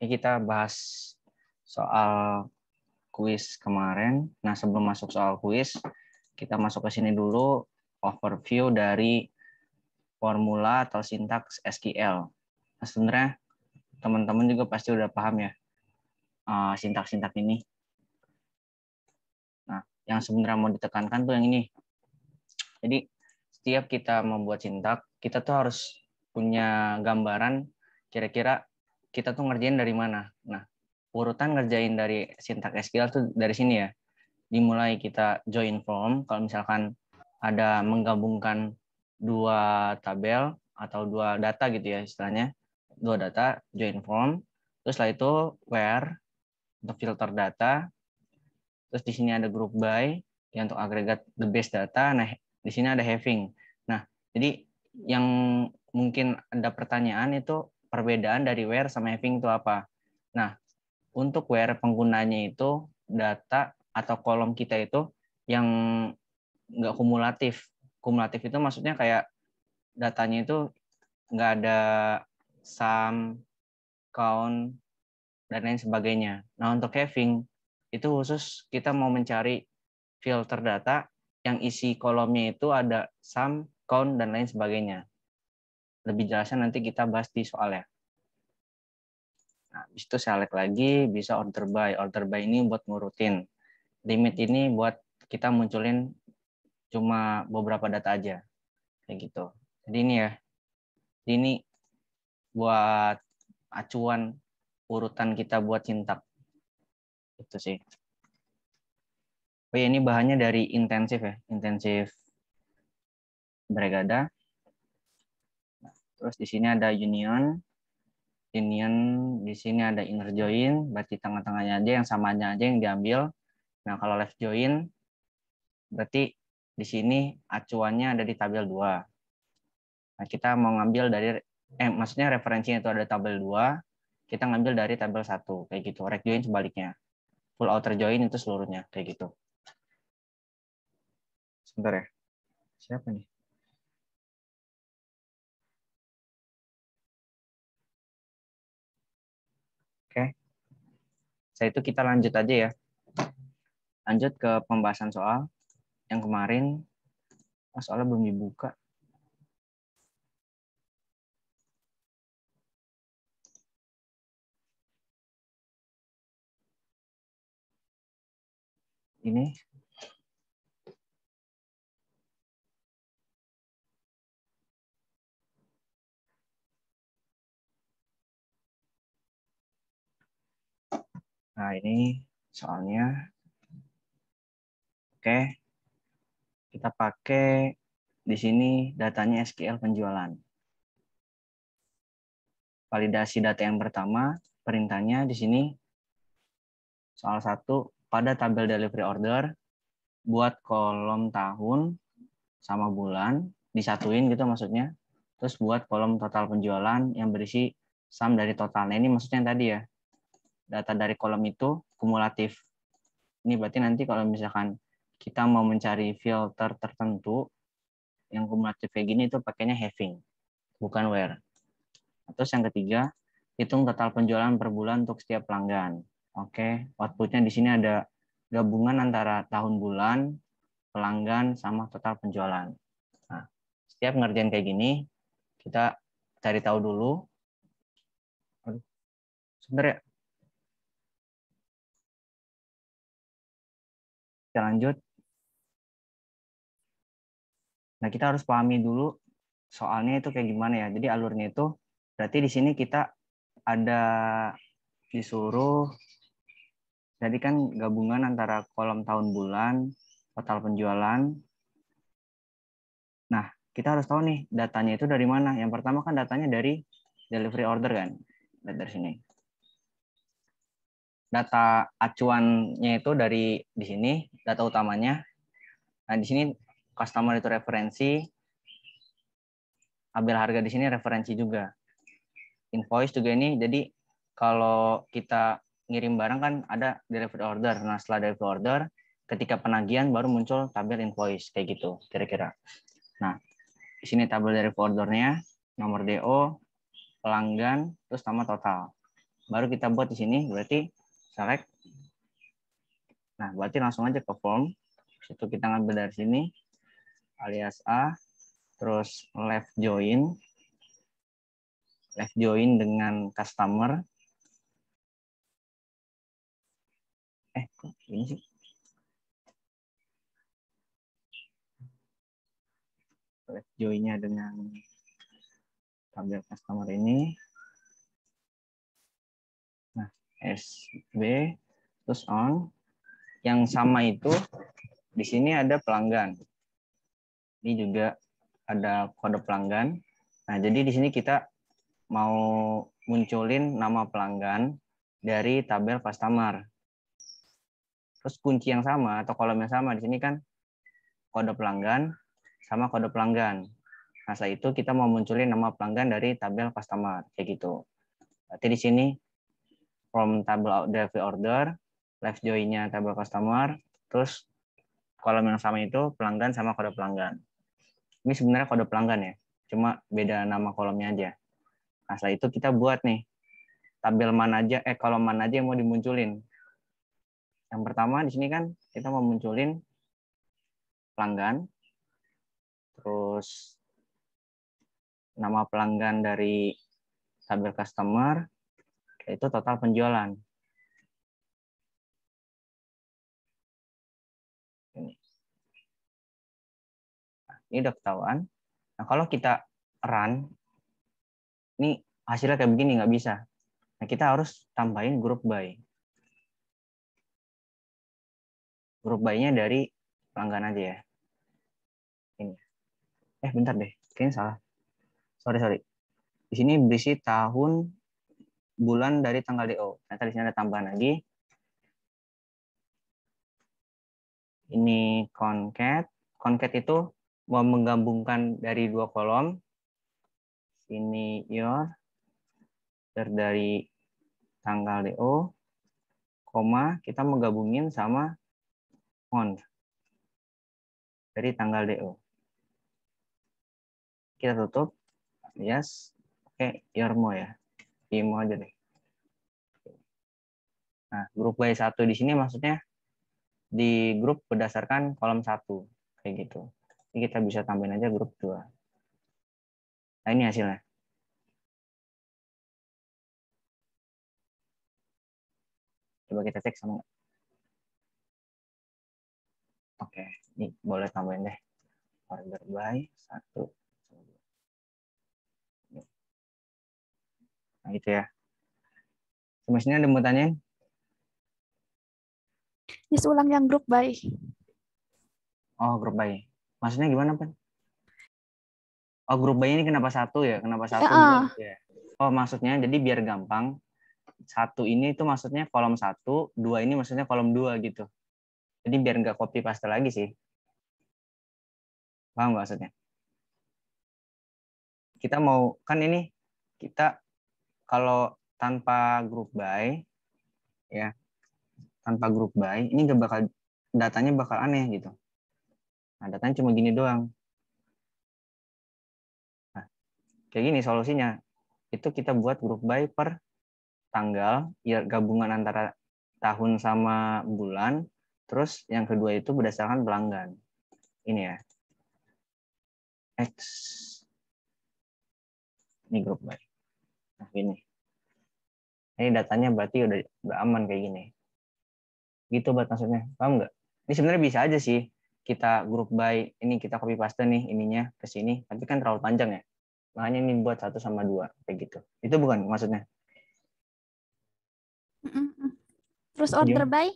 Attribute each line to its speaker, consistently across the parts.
Speaker 1: Ini kita bahas soal kuis kemarin. Nah, sebelum masuk soal kuis,
Speaker 2: kita masuk ke sini dulu overview dari formula atau sintaks SQL. Nah, sebenarnya teman-teman juga pasti udah paham ya eh, sintaks-sintaks ini. Nah, yang sebenarnya mau ditekankan tuh yang ini. Jadi, setiap kita membuat sintak, kita tuh harus punya gambaran kira-kira kita tuh ngerjain dari mana. Nah, urutan ngerjain dari sintak SQL tuh dari sini ya. Dimulai kita join form, kalau misalkan ada menggabungkan dua tabel atau dua data gitu ya istilahnya. Dua data, join form, terus setelah itu where untuk filter data, terus di sini ada group by, yang untuk agregat the base data, nah di sini ada having. Nah, jadi yang mungkin ada pertanyaan itu perbedaan dari where sama having itu apa. Nah, untuk where penggunanya itu data atau kolom kita itu yang nggak kumulatif. Kumulatif itu maksudnya kayak datanya itu nggak ada sum, count, dan lain sebagainya. Nah, untuk having itu khusus kita mau mencari filter data yang isi kolomnya itu ada sum, count, dan lain sebagainya lebih jelasnya nanti kita bahas di soalnya. Nah, habis itu select lagi, bisa order by. Order by ini buat ngurutin. Limit ini buat kita munculin cuma beberapa data aja. Kayak gitu. Jadi ini ya. Jadi ini buat acuan urutan kita buat sintak. Itu sih. Oh ya, ini bahannya dari intensif ya. Intensif Bregada. Terus di sini ada union. Union di sini ada inner join, berarti tengah-tengahnya aja yang sama aja yang diambil. Nah, kalau left join berarti di sini acuannya ada di tabel 2. Nah, kita mau ngambil dari eh maksudnya referensinya itu ada tabel 2, kita ngambil dari tabel 1 kayak gitu. Rect join
Speaker 1: sebaliknya. Full outer join itu seluruhnya kayak gitu. Sebentar ya. Siapa nih? Setelah itu kita lanjut aja ya. Lanjut ke pembahasan soal yang kemarin. Oh, soalnya belum dibuka. Ini Nah, ini soalnya. Oke.
Speaker 2: Kita pakai di sini datanya SQL penjualan. Validasi data yang pertama, perintahnya di sini soal satu pada tabel delivery order buat kolom tahun sama bulan disatuin gitu maksudnya terus buat kolom total penjualan yang berisi sum dari totalnya ini maksudnya yang tadi ya data dari kolom itu kumulatif. Ini berarti nanti kalau misalkan kita mau mencari filter tertentu yang kumulatif kayak gini itu pakainya having, bukan where. Terus yang ketiga, hitung total penjualan per bulan untuk setiap pelanggan. Oke, outputnya di sini ada gabungan antara tahun bulan, pelanggan, sama total penjualan. Nah, setiap ngerjain kayak gini, kita cari
Speaker 1: tahu dulu. Sebenarnya Kita lanjut. Nah, kita harus pahami dulu soalnya itu kayak gimana ya. Jadi alurnya
Speaker 2: itu berarti di sini kita ada disuruh jadi kan gabungan antara kolom tahun bulan, total penjualan. Nah, kita harus tahu nih datanya itu dari mana. Yang pertama kan datanya dari delivery order kan. Dari sini data acuannya itu dari di sini data utamanya. Nah, di sini customer itu referensi ambil harga di sini referensi juga. Invoice juga ini jadi kalau kita ngirim barang kan ada delivery order. Nah, setelah delivery order ketika penagihan baru muncul tabel invoice kayak gitu kira-kira. Nah, di sini tabel dari ordernya, nomor DO, pelanggan, terus sama total. Baru kita buat di sini berarti select. Nah, berarti langsung aja ke form. itu kita ngambil dari sini
Speaker 1: alias A, terus left join. Left join dengan customer. Eh, kok ini sih? Left join-nya dengan tabel customer ini. SB
Speaker 2: terus on yang sama itu di sini ada pelanggan. Ini juga ada kode pelanggan. Nah, jadi di sini kita mau munculin nama pelanggan dari tabel customer. Terus kunci yang sama atau kolom yang sama di sini kan kode pelanggan sama kode pelanggan. Nah, setelah itu kita mau munculin nama pelanggan dari tabel customer kayak gitu. Berarti di sini from table delivery order, left join-nya table customer, terus kolom yang sama itu pelanggan sama kode pelanggan. Ini sebenarnya kode pelanggan ya, cuma beda nama kolomnya aja. Nah, setelah itu kita buat nih tabel mana aja, eh kolom mana aja yang mau dimunculin. Yang pertama di sini kan kita mau munculin pelanggan, terus nama pelanggan dari
Speaker 1: tabel customer, yaitu total penjualan. Ini, ini udah ketahuan. Nah, kalau kita run,
Speaker 2: ini hasilnya kayak begini, nggak bisa. Nah, kita harus tambahin grup buy.
Speaker 1: Grup buy nya dari pelanggan aja ya. Ini. Eh, bentar deh. Kayaknya salah. Sorry, sorry.
Speaker 2: Di sini berisi tahun bulan dari tanggal DO. Nah, di sini ada tambahan lagi. Ini concat. Concat itu mau menggabungkan dari dua kolom. Sini your dari tanggal DO,
Speaker 1: koma kita menggabungin sama on dari tanggal DO. Kita tutup. Yes. Oke, okay, mo ya timo aja deh. Nah,
Speaker 2: grup W1 di sini maksudnya di grup berdasarkan kolom 1, kayak gitu.
Speaker 1: Ini kita bisa tambahin aja grup 2. Nah, ini hasilnya. Coba kita cek sama Oke, ini boleh tambahin deh. Order by 1. Nah, gitu ya. Semestinya ada mau tanya?
Speaker 3: Yes, ulang yang grup by.
Speaker 2: Oh, grup by. Maksudnya gimana, Pak? Oh, grup by ini kenapa satu ya? Kenapa satu? Eh, gitu eh. Ya, uh. Oh, maksudnya jadi biar gampang. Satu ini itu maksudnya kolom satu, dua ini maksudnya kolom dua gitu. Jadi biar nggak copy paste lagi sih. Paham nggak maksudnya? Kita mau, kan ini kita kalau tanpa group by ya tanpa group by ini gak bakal datanya bakal aneh gitu nah datanya cuma gini doang nah, kayak gini solusinya itu kita buat group by per tanggal ya gabungan antara tahun sama bulan terus yang kedua itu berdasarkan pelanggan ini
Speaker 1: ya X ini group by Nah, ini Ini datanya berarti udah, udah aman kayak gini.
Speaker 2: Gitu buat maksudnya. Paham nggak? Ini sebenarnya bisa aja sih kita group by ini kita copy paste nih ininya ke sini, tapi kan terlalu panjang ya. Makanya ini buat satu sama dua kayak gitu. Itu bukan maksudnya. Terus order by?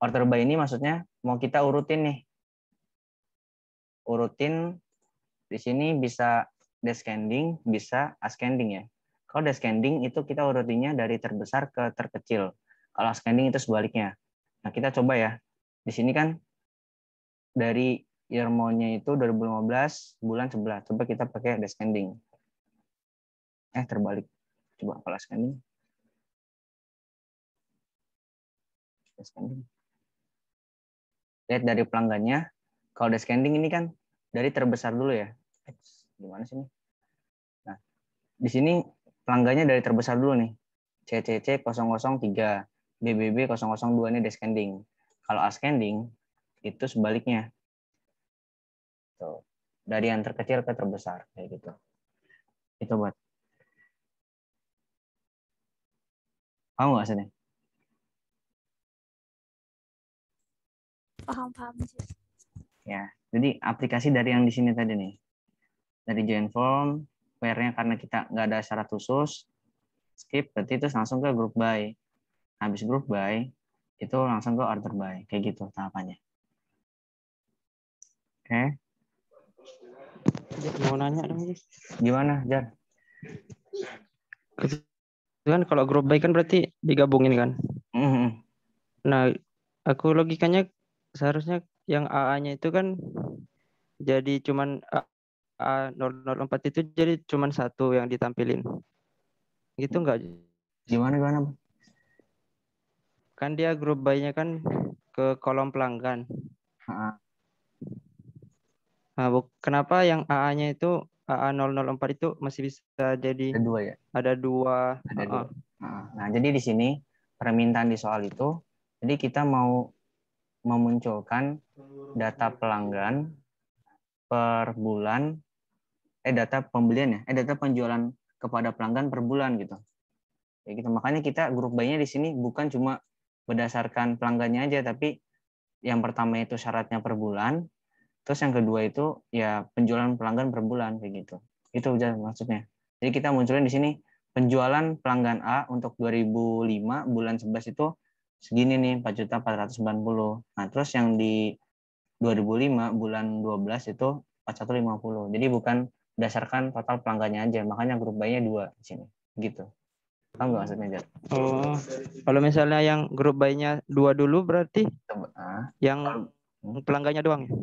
Speaker 2: Order by ini maksudnya mau kita urutin nih. Urutin di sini bisa descending, bisa ascending ya. Kalau descending itu kita urutinya dari terbesar ke terkecil. Kalau ascending itu sebaliknya. Nah, kita coba ya. Di sini kan dari Yermonnya itu 2015 bulan 11. Coba kita pakai descending.
Speaker 1: Eh, terbalik. Coba kalau ascending. Descending. Lihat dari pelanggannya. Kalau descending
Speaker 2: ini kan dari terbesar dulu ya. Gimana sih ini? Nah, di sini Langganya dari terbesar dulu nih. CCC 003, BBB 002 ini descending. Kalau ascending itu sebaliknya.
Speaker 1: Tuh. Dari yang terkecil ke terbesar kayak gitu. Itu buat. Paham nggak sini?
Speaker 3: Paham, paham sih.
Speaker 1: Ya, jadi
Speaker 2: aplikasi dari yang di sini tadi nih. Dari join form, where karena kita nggak ada syarat khusus, skip berarti itu langsung ke group by. Habis group by, itu langsung ke order by. Kayak gitu tahapannya. Oke. Okay. Mau nanya dong, Gimana, Jan? Kan kalau group by kan berarti digabungin kan? Mm -hmm. Nah, aku logikanya seharusnya yang AA-nya itu kan jadi cuman Eh, a 004 itu jadi cuma satu yang ditampilin gitu nggak gimana gimana kan dia grup bayinya kan ke kolom pelanggan ha. nah bu kenapa yang AA nya itu AA 004 itu masih bisa jadi ada dua ya ada dua ada dua nah jadi di sini permintaan di soal itu jadi kita mau memunculkan data pelanggan per bulan eh data pembelian ya, eh data penjualan kepada pelanggan per bulan gitu. Ya gitu. Makanya kita grup bayinya di sini bukan cuma berdasarkan pelanggannya aja tapi yang pertama itu syaratnya per bulan, terus yang kedua itu ya penjualan pelanggan per bulan kayak gitu. Itu aja maksudnya. Jadi kita munculin di sini penjualan pelanggan A untuk 2005 bulan 11 itu segini nih juta 4.490. Nah, terus yang di 2005 bulan 12 itu 4150. Jadi bukan berdasarkan total pelanggannya aja. Makanya grup bayinya dua di sini. Gitu. kamu nggak maksudnya, Jad? Oh, kalau misalnya yang grup bayinya dua dulu berarti Nah, yang hmm. pelanggannya doang ya?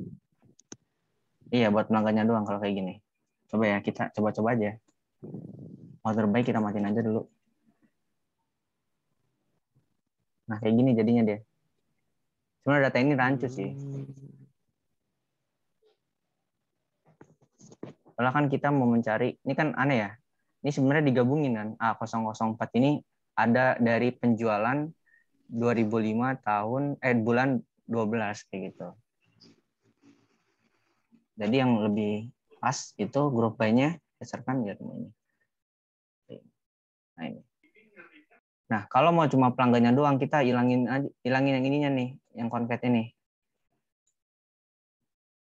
Speaker 2: Iya, buat pelanggannya doang kalau kayak gini. Coba ya, kita coba-coba aja. Order by kita matiin aja dulu. Nah, kayak gini jadinya dia. Sebenarnya data ini rancu sih. Hmm. malah kan kita mau mencari ini kan aneh ya ini sebenarnya digabungin kan A004 ini ada dari penjualan 2005 tahun eh bulan 12 kayak gitu jadi yang lebih pas itu grup by-nya berdasarkan ini nah ini Nah, kalau mau cuma pelanggannya doang, kita hilangin hilangin yang ininya nih, yang konkret ini.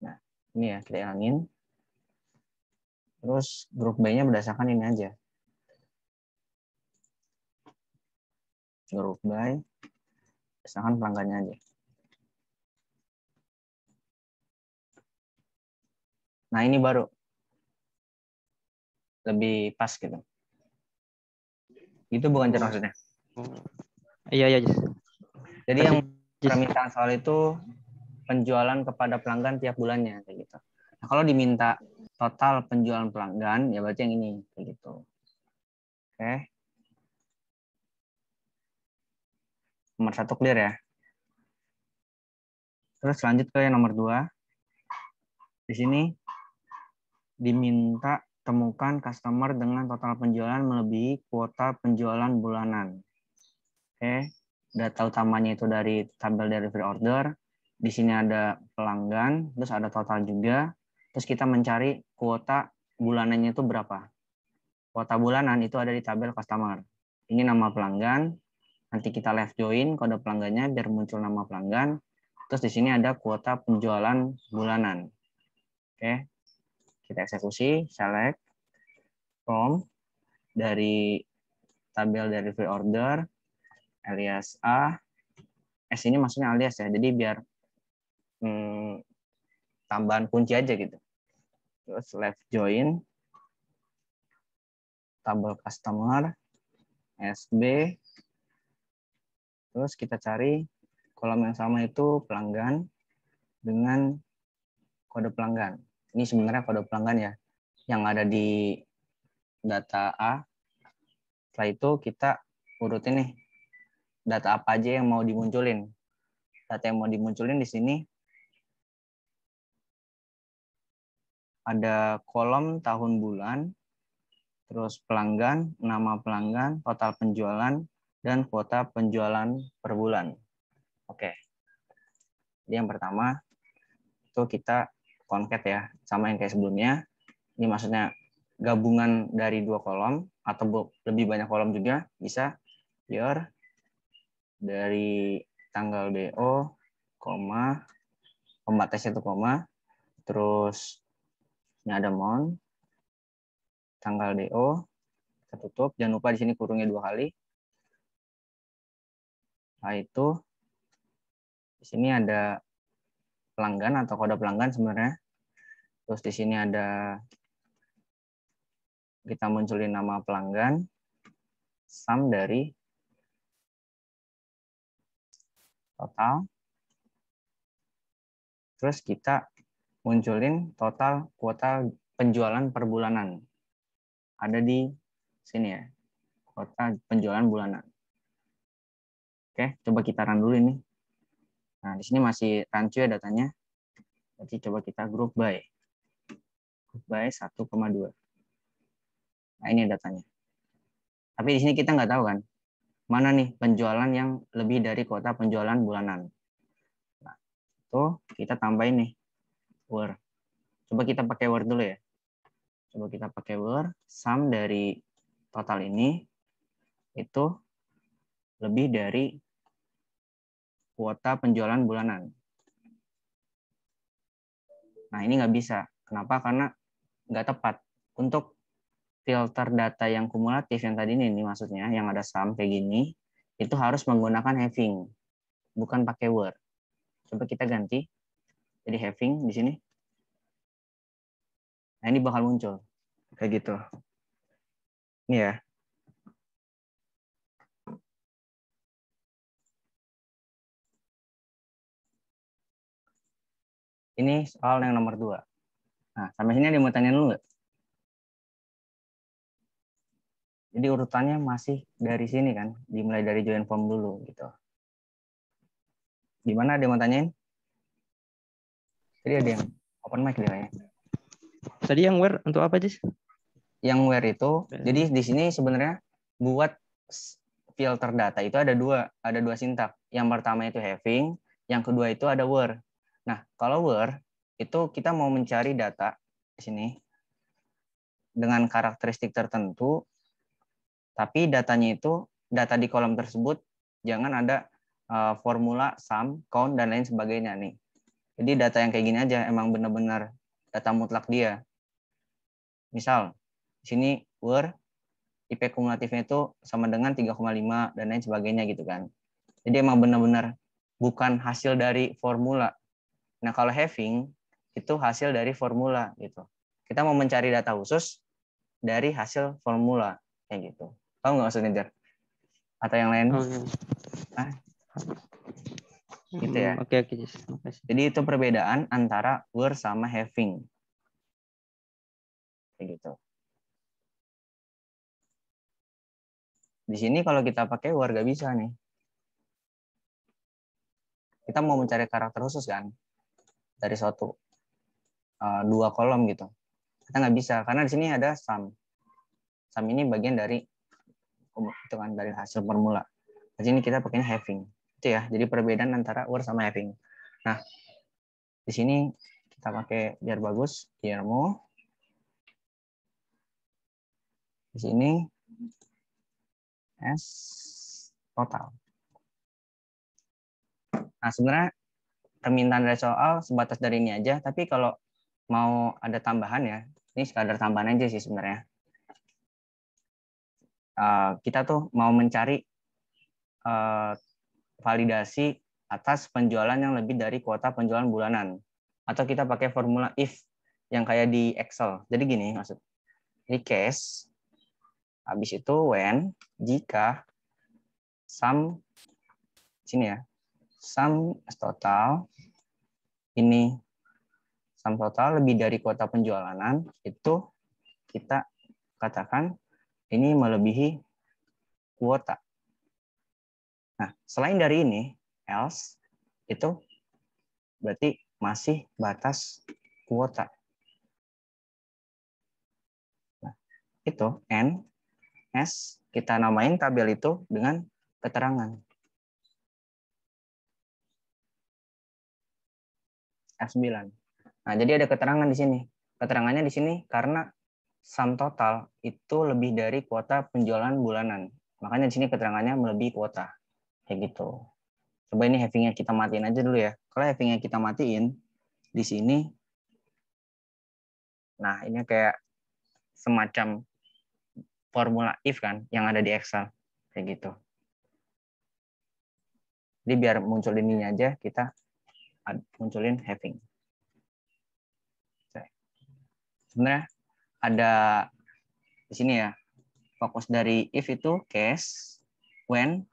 Speaker 2: Nah, ini ya kita hilangin. Terus grup B-nya berdasarkan ini aja.
Speaker 1: Grup by berdasarkan pelanggannya aja. Nah, ini baru lebih pas gitu.
Speaker 2: Itu bukan cara maksudnya. Iya, iya. Jadi yang permintaan soal itu penjualan kepada pelanggan tiap bulannya kayak gitu. Nah, kalau diminta total penjualan pelanggan, ya berarti yang ini kayak gitu.
Speaker 1: Oke. Nomor satu clear ya. Terus lanjut ke yang nomor dua.
Speaker 2: Di sini diminta temukan customer dengan total penjualan melebihi kuota penjualan bulanan. Oke, data utamanya itu dari tabel delivery order. Di sini ada pelanggan, terus ada total juga terus kita mencari kuota bulanannya itu berapa. Kuota bulanan itu ada di tabel customer. Ini nama pelanggan, nanti kita left join kode pelanggannya biar muncul nama pelanggan. Terus di sini ada kuota penjualan bulanan. Oke. Kita eksekusi, select from dari tabel dari free order alias A. S ini maksudnya alias ya. Jadi biar hmm, tambahan kunci aja gitu. Terus left join, tabel customer, SB, terus kita cari kolom yang sama itu pelanggan dengan kode pelanggan. Ini sebenarnya kode pelanggan ya, yang ada di data A. Setelah itu kita urutin nih data apa aja yang mau dimunculin. Data yang mau dimunculin di sini ada kolom tahun bulan, terus pelanggan, nama pelanggan, total penjualan, dan kuota penjualan per bulan. Oke. Jadi yang pertama itu kita konket ya, sama yang kayak sebelumnya. Ini maksudnya gabungan dari dua kolom atau lebih banyak kolom juga bisa year dari tanggal DO, koma, pembatasnya itu koma, terus ini nah, ada mount, tanggal DO, kita tutup. Jangan lupa di sini kurungnya dua kali. Nah itu, di sini ada pelanggan atau kode pelanggan sebenarnya.
Speaker 1: Terus di sini ada, kita munculin nama pelanggan, sum dari total. Terus kita
Speaker 2: munculin total kuota penjualan per bulanan. Ada di sini ya, kuota penjualan bulanan. Oke, coba kita run dulu ini. Nah, di sini masih rancu ya datanya. Jadi coba kita group by. Group by 1,2. Nah, ini datanya. Tapi di sini kita nggak tahu kan, mana nih penjualan yang lebih dari kuota penjualan bulanan. Nah, itu kita tambahin nih Word. Coba kita pakai Word dulu ya. Coba kita pakai Word. sum dari total ini itu lebih dari kuota penjualan bulanan. Nah, ini nggak bisa. Kenapa? Karena nggak tepat. Untuk filter data yang kumulatif yang tadi ini, ini maksudnya, yang ada sum kayak gini, itu harus menggunakan having, bukan pakai word. Coba kita ganti jadi having di sini
Speaker 1: nah ini bakal muncul kayak gitu ini ya ini soal yang nomor dua nah sampai sini ada yang mau tanya dulu nggak
Speaker 2: jadi urutannya masih dari sini kan dimulai dari join form dulu gitu gimana ada yang mau tanyain jadi ada yang open mic dia ya. Tadi yang wear untuk apa, sih? Yang wear itu, jadi di sini sebenarnya buat filter data itu ada dua, ada dua sintak. Yang pertama itu having, yang kedua itu ada were. Nah, kalau were itu kita mau mencari data di sini dengan karakteristik tertentu, tapi datanya itu data di kolom tersebut jangan ada eh, formula sum, count dan lain sebagainya nih. Jadi data yang kayak gini aja emang benar-benar data mutlak dia. Misal, di sini were IP kumulatifnya itu sama dengan 3,5 dan lain sebagainya gitu kan. Jadi emang benar-benar bukan hasil dari formula. Nah, kalau having itu hasil dari formula gitu. Kita mau mencari data khusus dari hasil formula kayak gitu. Kamu nggak usah nider. Atau yang lain? Hah? gitu hmm, ya. Oke oke, Jadi itu perbedaan antara were sama having.
Speaker 1: Kayak gitu. Di sini kalau kita pakai were gak bisa nih.
Speaker 2: Kita mau mencari karakter khusus kan dari suatu uh, dua kolom gitu. Kita nggak bisa karena di sini ada sum. Sum ini bagian dari hitungan dari hasil formula. Di sini kita pakainya having. Itu ya, jadi perbedaan antara word sama having. Nah, di sini kita pakai biar
Speaker 1: bagus, biar mau. Di sini S total.
Speaker 2: Nah, sebenarnya permintaan dari soal sebatas dari ini aja, tapi kalau mau ada tambahan ya, ini sekadar tambahan aja sih sebenarnya. Uh, kita tuh mau mencari uh, validasi atas penjualan yang lebih dari kuota penjualan bulanan. Atau kita pakai formula if yang kayak di Excel. Jadi gini maksud. Ini case, habis itu when, jika, sum, sini ya, sum total, ini sum total lebih dari kuota penjualanan itu kita katakan ini melebihi kuota. Nah, selain dari ini,
Speaker 1: else itu berarti masih batas kuota. Nah, itu N, S, kita namain tabel itu dengan keterangan. F9. Nah, jadi ada keterangan
Speaker 2: di sini. Keterangannya di sini karena sum total itu lebih dari kuota penjualan bulanan. Makanya di sini keterangannya melebihi kuota. Kayak gitu. Coba ini havingnya kita matiin aja dulu ya. Kalau havingnya kita matiin, di sini, nah ini kayak semacam formula if kan yang ada di Excel. Kayak gitu. Jadi biar muncul ini aja, kita munculin having. Sebenarnya ada di sini ya, fokus dari if itu case, when,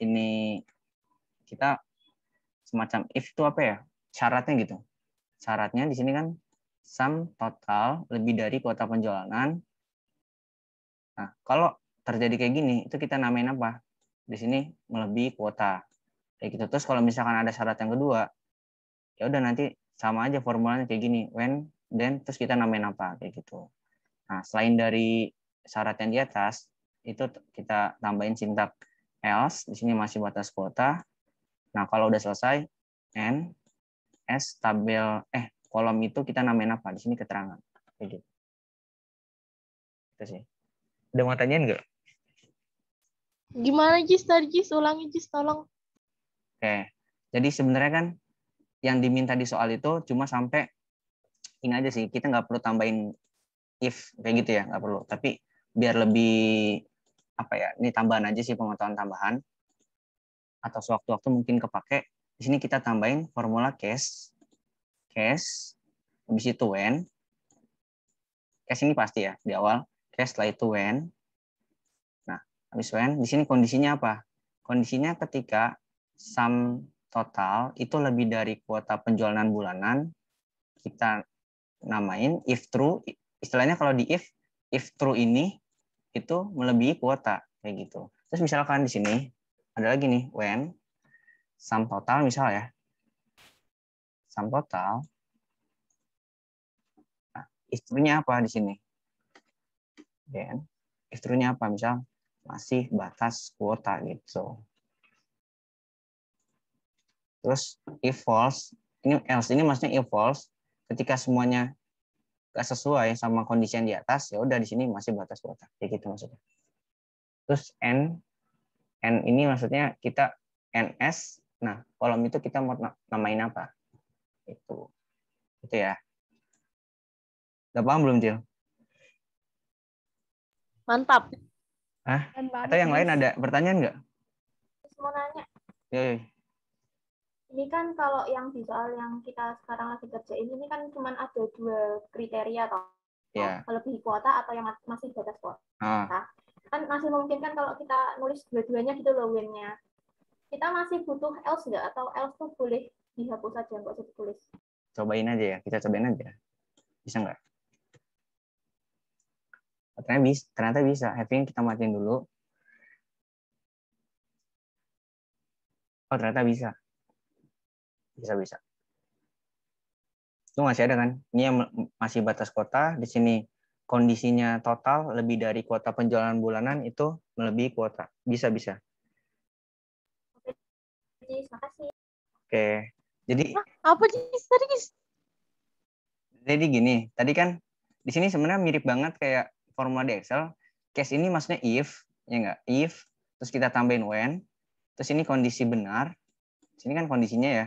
Speaker 2: ini kita semacam if itu apa ya syaratnya gitu syaratnya di sini kan sum total lebih dari kuota penjualan nah kalau terjadi kayak gini itu kita namain apa di sini melebihi kuota kayak gitu terus kalau misalkan ada syarat yang kedua ya udah nanti sama aja formulanya kayak gini when then terus kita namain apa kayak gitu nah selain dari syarat yang di atas itu kita tambahin sintak else di sini masih batas kuota. Nah, kalau udah selesai n s tabel eh kolom itu kita namain
Speaker 1: apa? Di sini keterangan. Oke. gitu. Itu sih. Udah mau tanyain nggak?
Speaker 3: Gimana Jis tadi Jis? Ulangi Jis tolong.
Speaker 2: Oke. Jadi sebenarnya kan yang diminta di soal itu cuma sampai ini aja sih. Kita nggak perlu tambahin if kayak gitu ya, nggak perlu. Tapi biar lebih apa ya ini tambahan aja sih pengetahuan tambahan atau sewaktu-waktu mungkin kepake di sini kita tambahin formula case case habis itu when case ini pasti ya di awal case setelah itu when nah habis when di sini kondisinya apa kondisinya ketika sum total itu lebih dari kuota penjualan bulanan kita namain if true istilahnya kalau di if if true ini itu melebihi kuota kayak gitu. Terus misalkan di sini ada lagi nih when
Speaker 1: sum total misal ya. Sum total nah, istrinya apa di sini? Dan istrinya
Speaker 2: apa misal masih batas kuota gitu. Terus if false, ini else ini maksudnya if false ketika semuanya gak sesuai sama kondisi yang di atas, ya udah di sini masih batas kuota Ya gitu maksudnya. Terus n n ini maksudnya kita ns. Nah, kolom itu kita mau namain apa? Itu. Itu ya. Udah paham belum, Jill? Mantap. Hah?
Speaker 3: Atau yang lain ada
Speaker 2: pertanyaan nggak? Mau nanya. Yoi.
Speaker 3: Ini kan kalau yang di soal yang kita sekarang lagi kerjain ini kan cuma ada dua kriteria toh. Yeah. Iya. Lebih kuota atau yang masih batas kuota. Ah. Nah, kan masih memungkinkan kalau kita nulis dua-duanya gitu loh win Kita masih butuh else nggak? Atau else tuh boleh dihapus aja, nggak usah ditulis?
Speaker 2: Cobain aja ya, kita cobain aja.
Speaker 1: Bisa nggak? Ternyata bisa, ternyata bisa. Having kita matiin dulu. Oh, ternyata bisa bisa-bisa. Itu masih ada kan? Ini yang
Speaker 2: masih batas kuota di sini kondisinya total lebih dari kuota penjualan bulanan itu melebihi kuota. Bisa-bisa. Oke. Jadi
Speaker 3: apa Jis? Tadi
Speaker 2: Jadi gini, tadi kan di sini sebenarnya mirip banget kayak formula di Excel. Case ini maksudnya if, ya enggak? If, terus kita tambahin when, terus ini kondisi benar. Sini kan kondisinya ya.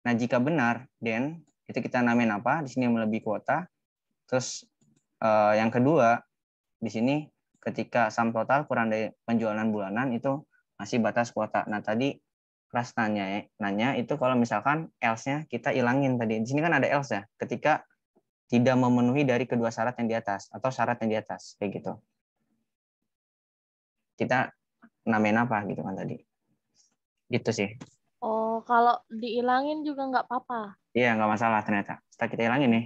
Speaker 2: Nah, jika benar, then itu kita namain apa? Di sini melebihi kuota. Terus eh, yang kedua, di sini ketika sum total kurang dari penjualan bulanan itu masih batas kuota. Nah, tadi kelas nanya, nanya itu kalau misalkan else-nya kita ilangin tadi. Di sini kan ada else ya. Ketika tidak memenuhi dari kedua syarat yang di atas atau syarat yang di atas kayak gitu kita namain apa gitu kan tadi gitu sih
Speaker 3: Oh, kalau diilangin juga nggak apa-apa?
Speaker 2: Iya, nggak masalah ternyata. Setelah kita ilangin nih,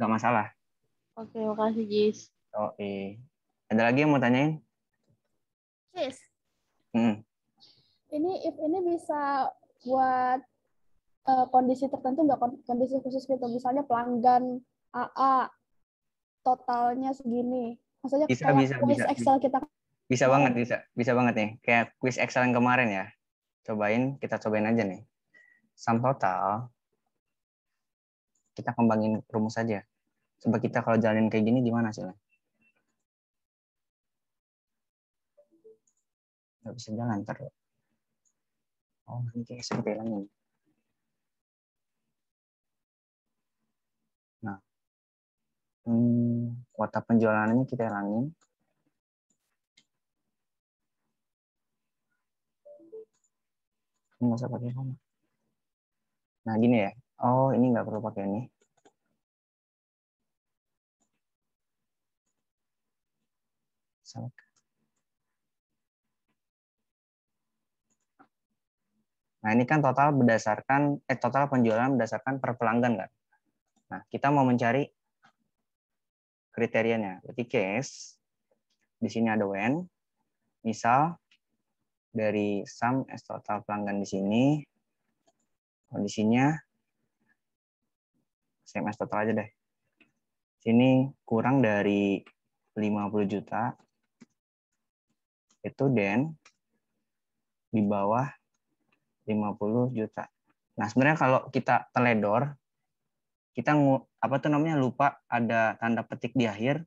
Speaker 2: nggak masalah.
Speaker 3: Oke, makasih Jis.
Speaker 2: Oke. iya. Ada lagi yang mau tanyain?
Speaker 1: Jis. Hmm.
Speaker 3: Ini if ini bisa buat uh, kondisi tertentu nggak kondisi khusus gitu, misalnya pelanggan AA totalnya segini. Maksudnya bisa, kayak bisa, quiz bisa, Excel bisa. kita.
Speaker 2: Bisa banget, bisa, bisa banget nih. Kayak quiz Excel yang kemarin ya cobain kita cobain aja nih sum total kita kembangin rumus saja
Speaker 1: coba kita kalau jalanin kayak gini gimana hasilnya nggak bisa jalan terus oh nanti seperti ini. nah hmm, kuota penjualannya kita hilangin nggak usah pakai koma. Nah, gini ya. Oh, ini nggak perlu pakai ini. Nah, ini
Speaker 2: kan total berdasarkan eh total penjualan berdasarkan per pelanggan kan. Nah, kita mau mencari kriterianya. Berarti case di sini ada when, misal dari sum S total pelanggan di sini. Kondisinya same S total aja deh. Sini kurang dari 50 juta. Itu dan di bawah 50 juta. Nah, sebenarnya kalau kita teledor, kita apa tuh namanya lupa ada tanda petik di akhir.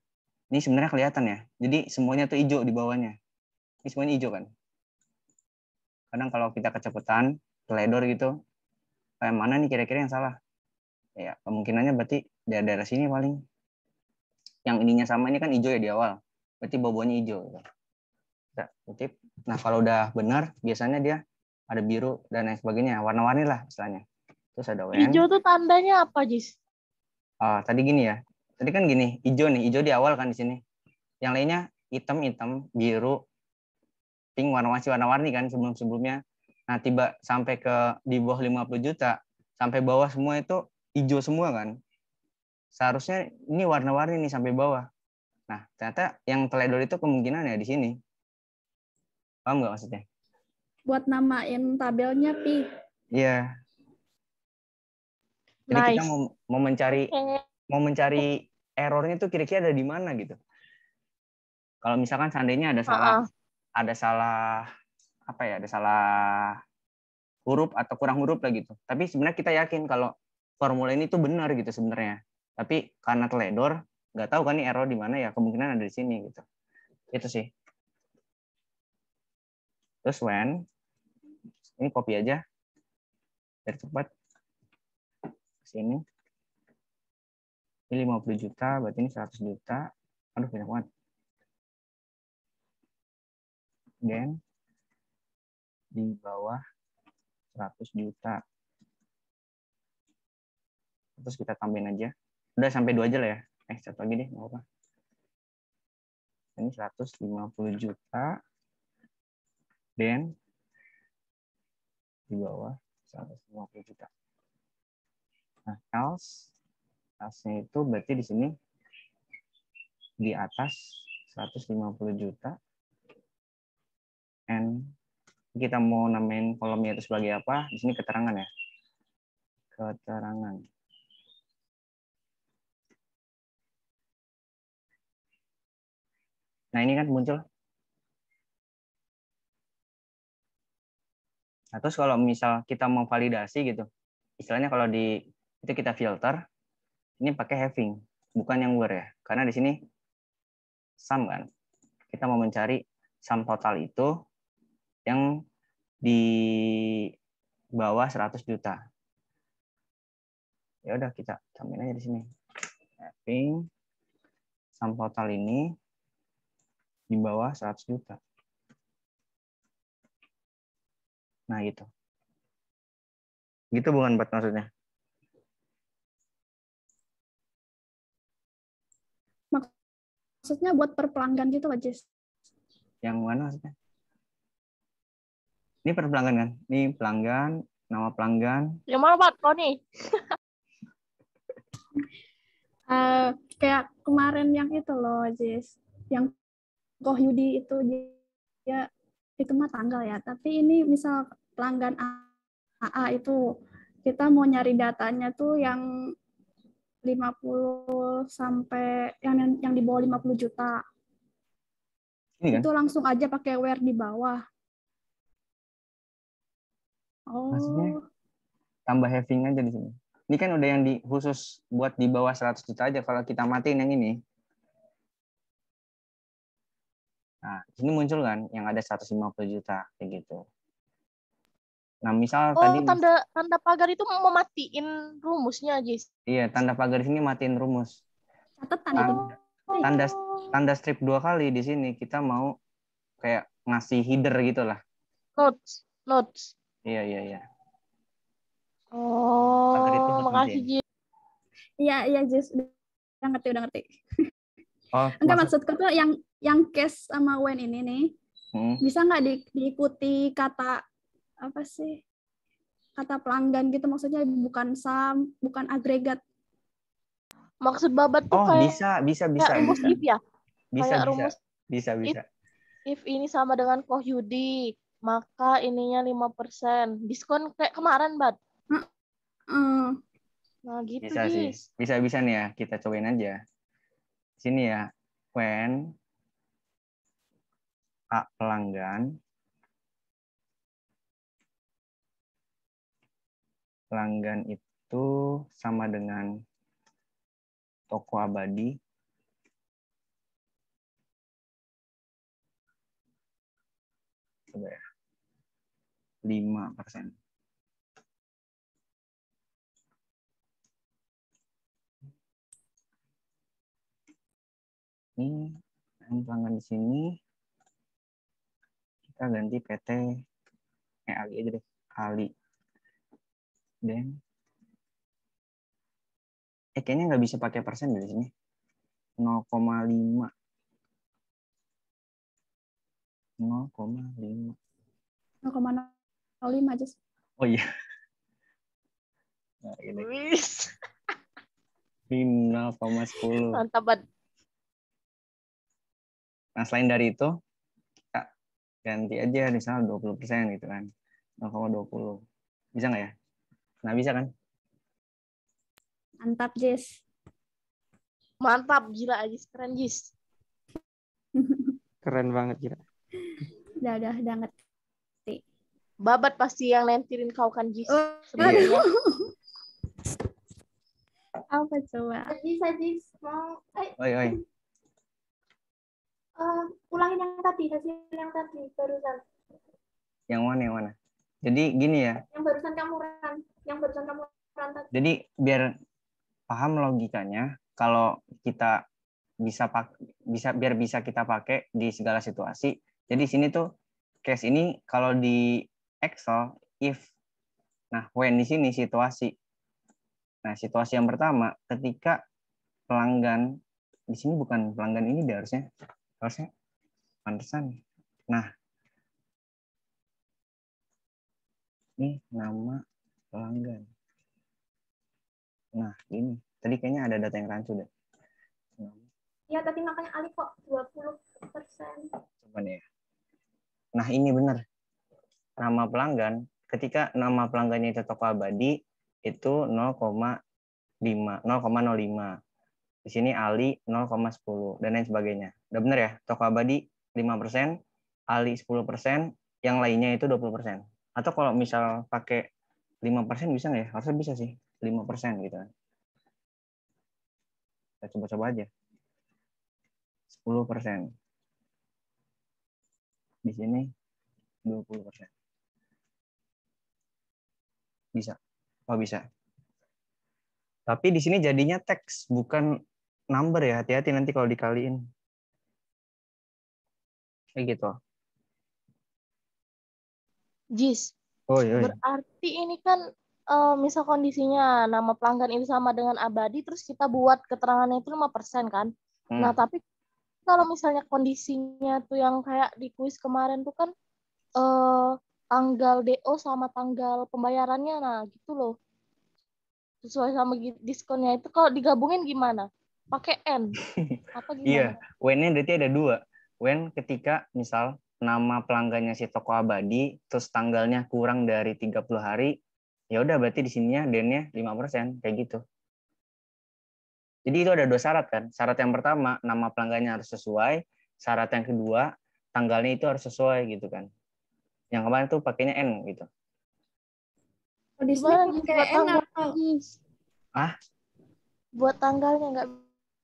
Speaker 2: Ini sebenarnya kelihatan ya. Jadi semuanya tuh hijau di bawahnya. Ini semuanya hijau kan? kadang kalau kita kecepatan, teledor gitu kayak eh, mana nih kira-kira yang salah ya kemungkinannya berarti daerah-daerah sini paling yang ininya sama ini kan hijau ya di awal berarti bobonya hijau gitu. kita kutip nah kalau udah benar biasanya dia ada biru dan lain sebagainya warna-warni lah misalnya. terus ada WN.
Speaker 3: hijau tuh tandanya apa Jis?
Speaker 2: oh, tadi gini ya tadi kan gini hijau nih hijau di awal kan di sini yang lainnya hitam hitam biru marketing warna masih warna-warni kan sebelum-sebelumnya. Nah, tiba sampai ke di bawah 50 juta, sampai bawah semua itu hijau semua kan. Seharusnya ini warna-warni nih sampai bawah. Nah, ternyata yang teledor itu kemungkinan ya di sini. Paham nggak maksudnya?
Speaker 3: Buat namain tabelnya, Pi.
Speaker 2: Iya. Yeah. Jadi nice. kita mau, mau mencari eh. mau mencari errornya tuh kira-kira ada di mana gitu. Kalau misalkan seandainya ada salah, uh -uh ada salah apa ya ada salah huruf atau kurang huruf lah gitu tapi sebenarnya kita yakin kalau formula ini tuh benar gitu sebenarnya tapi karena teledor nggak tahu kan ini error di mana ya kemungkinan ada di sini gitu itu sih
Speaker 1: terus when ini copy aja dari tempat sini ini 50 juta berarti ini 100 juta aduh banyak banget gen di bawah 100 juta. Terus kita tambahin aja. Udah sampai 2 aja lah ya. Eh, satu lagi deh, apa. Ini 150 juta dan di bawah 150 juta. Nah, else else itu
Speaker 2: berarti di sini di atas 150 juta n kita mau namain kolomnya itu sebagai apa di
Speaker 1: sini keterangan ya keterangan nah ini kan muncul nah terus kalau misal
Speaker 2: kita mau validasi gitu istilahnya kalau di itu kita filter ini pakai having bukan yang where ya karena di sini sum kan kita mau mencari sum total itu yang di bawah 100 juta. Ya udah kita samain aja di sini.
Speaker 1: Mapping sum total ini di bawah 100 juta. Nah, gitu. Gitu bukan buat maksudnya?
Speaker 3: Maksudnya buat per pelanggan gitu loh, Jess.
Speaker 1: Yang mana maksudnya? Ini per pelanggan kan? Ini pelanggan,
Speaker 2: nama pelanggan.
Speaker 3: Ya mau Pak Tony. uh, eh, kayak kemarin yang itu loh, Jis. Yang Koh Yudi itu dia itu mah tanggal ya. Tapi ini misal pelanggan AA itu kita mau nyari datanya tuh yang 50 sampai yang yang di bawah 50 juta. Ini kan? Itu langsung aja pakai where di bawah.
Speaker 1: Oh.
Speaker 2: Maksudnya tambah having aja di sini. Ini kan udah yang di khusus buat di bawah 100 juta aja kalau kita matiin yang ini. Nah, ini muncul kan yang ada 150 juta kayak gitu. Nah, misal oh, tadi tanda
Speaker 3: tanda pagar itu mau matiin rumusnya, aja.
Speaker 2: Iya, tanda pagar di sini matiin rumus. tanda, itu. Tanda tanda strip dua kali di sini kita mau kayak ngasih header gitu lah. Notes, notes. Iya iya iya.
Speaker 3: Oh. Makasih Ji. Iya iya Jis udah ngerti udah ngerti.
Speaker 1: Oh, Enggak maksud...
Speaker 3: maksudku tuh yang yang case sama Wen ini nih hmm. bisa nggak di, diikuti kata apa sih kata pelanggan gitu maksudnya bukan saham bukan agregat maksud babat tuh oh, kayak bisa
Speaker 2: bisa bisa kayak bisa. Gitu
Speaker 3: ya bisa kayak bisa, rumus bisa bisa if, if ini sama dengan kohyudi maka ininya 5%. Diskon kayak kemarin, Bat. Mm. Nah, gitu, bisa sih.
Speaker 2: Bisa-bisa nih ya, kita
Speaker 1: cobain aja. Sini ya, when A pelanggan pelanggan itu sama dengan toko abadi coba ya persen. Ini yang pelanggan di sini kita ganti PT EAG aja deh kali dan eh kayaknya nggak bisa pakai persen di sini 0,5
Speaker 2: 0,5
Speaker 3: 0,05 lima aja Oh iya. Nah, gini. Wis. sepuluh. Mantap banget.
Speaker 2: Nah, selain dari itu, Kak, ganti aja misalnya persen gitu kan. nol koma dua puluh Bisa nggak ya? Nah, bisa kan?
Speaker 3: Mantap, Jis. Mantap, gila, Jis. Keren, Jis.
Speaker 2: Keren banget, gila.
Speaker 3: Dah dah, udah nggak babat pasti yang lentirin kau kan Jis. Oh, iya. Iya. Apa coba? Jis, Jis mau. Eh. Oi, oi. Uh, ulangin yang tadi, hasil yang tadi barusan.
Speaker 2: Yang mana yang mana? Jadi gini ya.
Speaker 3: Yang barusan kamu ran, yang barusan kamu ran tadi. Jadi
Speaker 2: biar paham logikanya, kalau kita bisa pak bisa biar bisa kita pakai di segala situasi. Jadi sini tuh case ini kalau di Excel if. Nah, when di sini situasi. Nah, situasi yang pertama ketika pelanggan di sini bukan pelanggan ini deh harusnya. Harusnya pantesan.
Speaker 1: Nah, ini nama pelanggan. Nah, ini tadi kayaknya ada data yang rancu
Speaker 2: deh.
Speaker 3: Iya, tapi makanya Ali kok 20 Coba
Speaker 2: deh. Nah, ini benar nama pelanggan, ketika nama pelanggannya itu toko abadi, itu 0,5 0,05. Di sini Ali 0,10 dan lain sebagainya. Udah bener ya? Toko abadi 5%, Ali 10%, yang lainnya itu 20%. Atau kalau misal pakai 5% bisa nggak ya? Harusnya bisa sih, 5% gitu. Kan. Kita coba-coba aja. 10%.
Speaker 1: Di sini 20%.
Speaker 2: Bisa. Oh, bisa. Tapi di sini jadinya teks, bukan number ya. Hati-hati nanti kalau dikaliin.
Speaker 1: Kayak gitu. Jis, oh, iya. iya. berarti ini
Speaker 3: kan uh, misal kondisinya nama pelanggan ini sama dengan abadi, terus kita buat keterangannya itu 5% kan? Hmm. Nah, tapi kalau misalnya kondisinya tuh yang kayak di kuis kemarin tuh kan uh, tanggal DO sama tanggal pembayarannya nah gitu loh sesuai sama diskonnya itu kalau digabungin gimana pakai n apa gimana iya
Speaker 2: when-nya berarti ada dua when ketika misal nama pelanggannya si toko abadi terus tanggalnya kurang dari 30 hari ya udah berarti di sininya dennya 5% kayak gitu jadi itu ada dua syarat kan syarat yang pertama nama pelanggannya harus sesuai syarat yang kedua tanggalnya itu harus sesuai gitu kan yang kemarin tuh pakainya N gitu.
Speaker 3: Oh, di sini pakai N apa? Ah? Buat tanggalnya nggak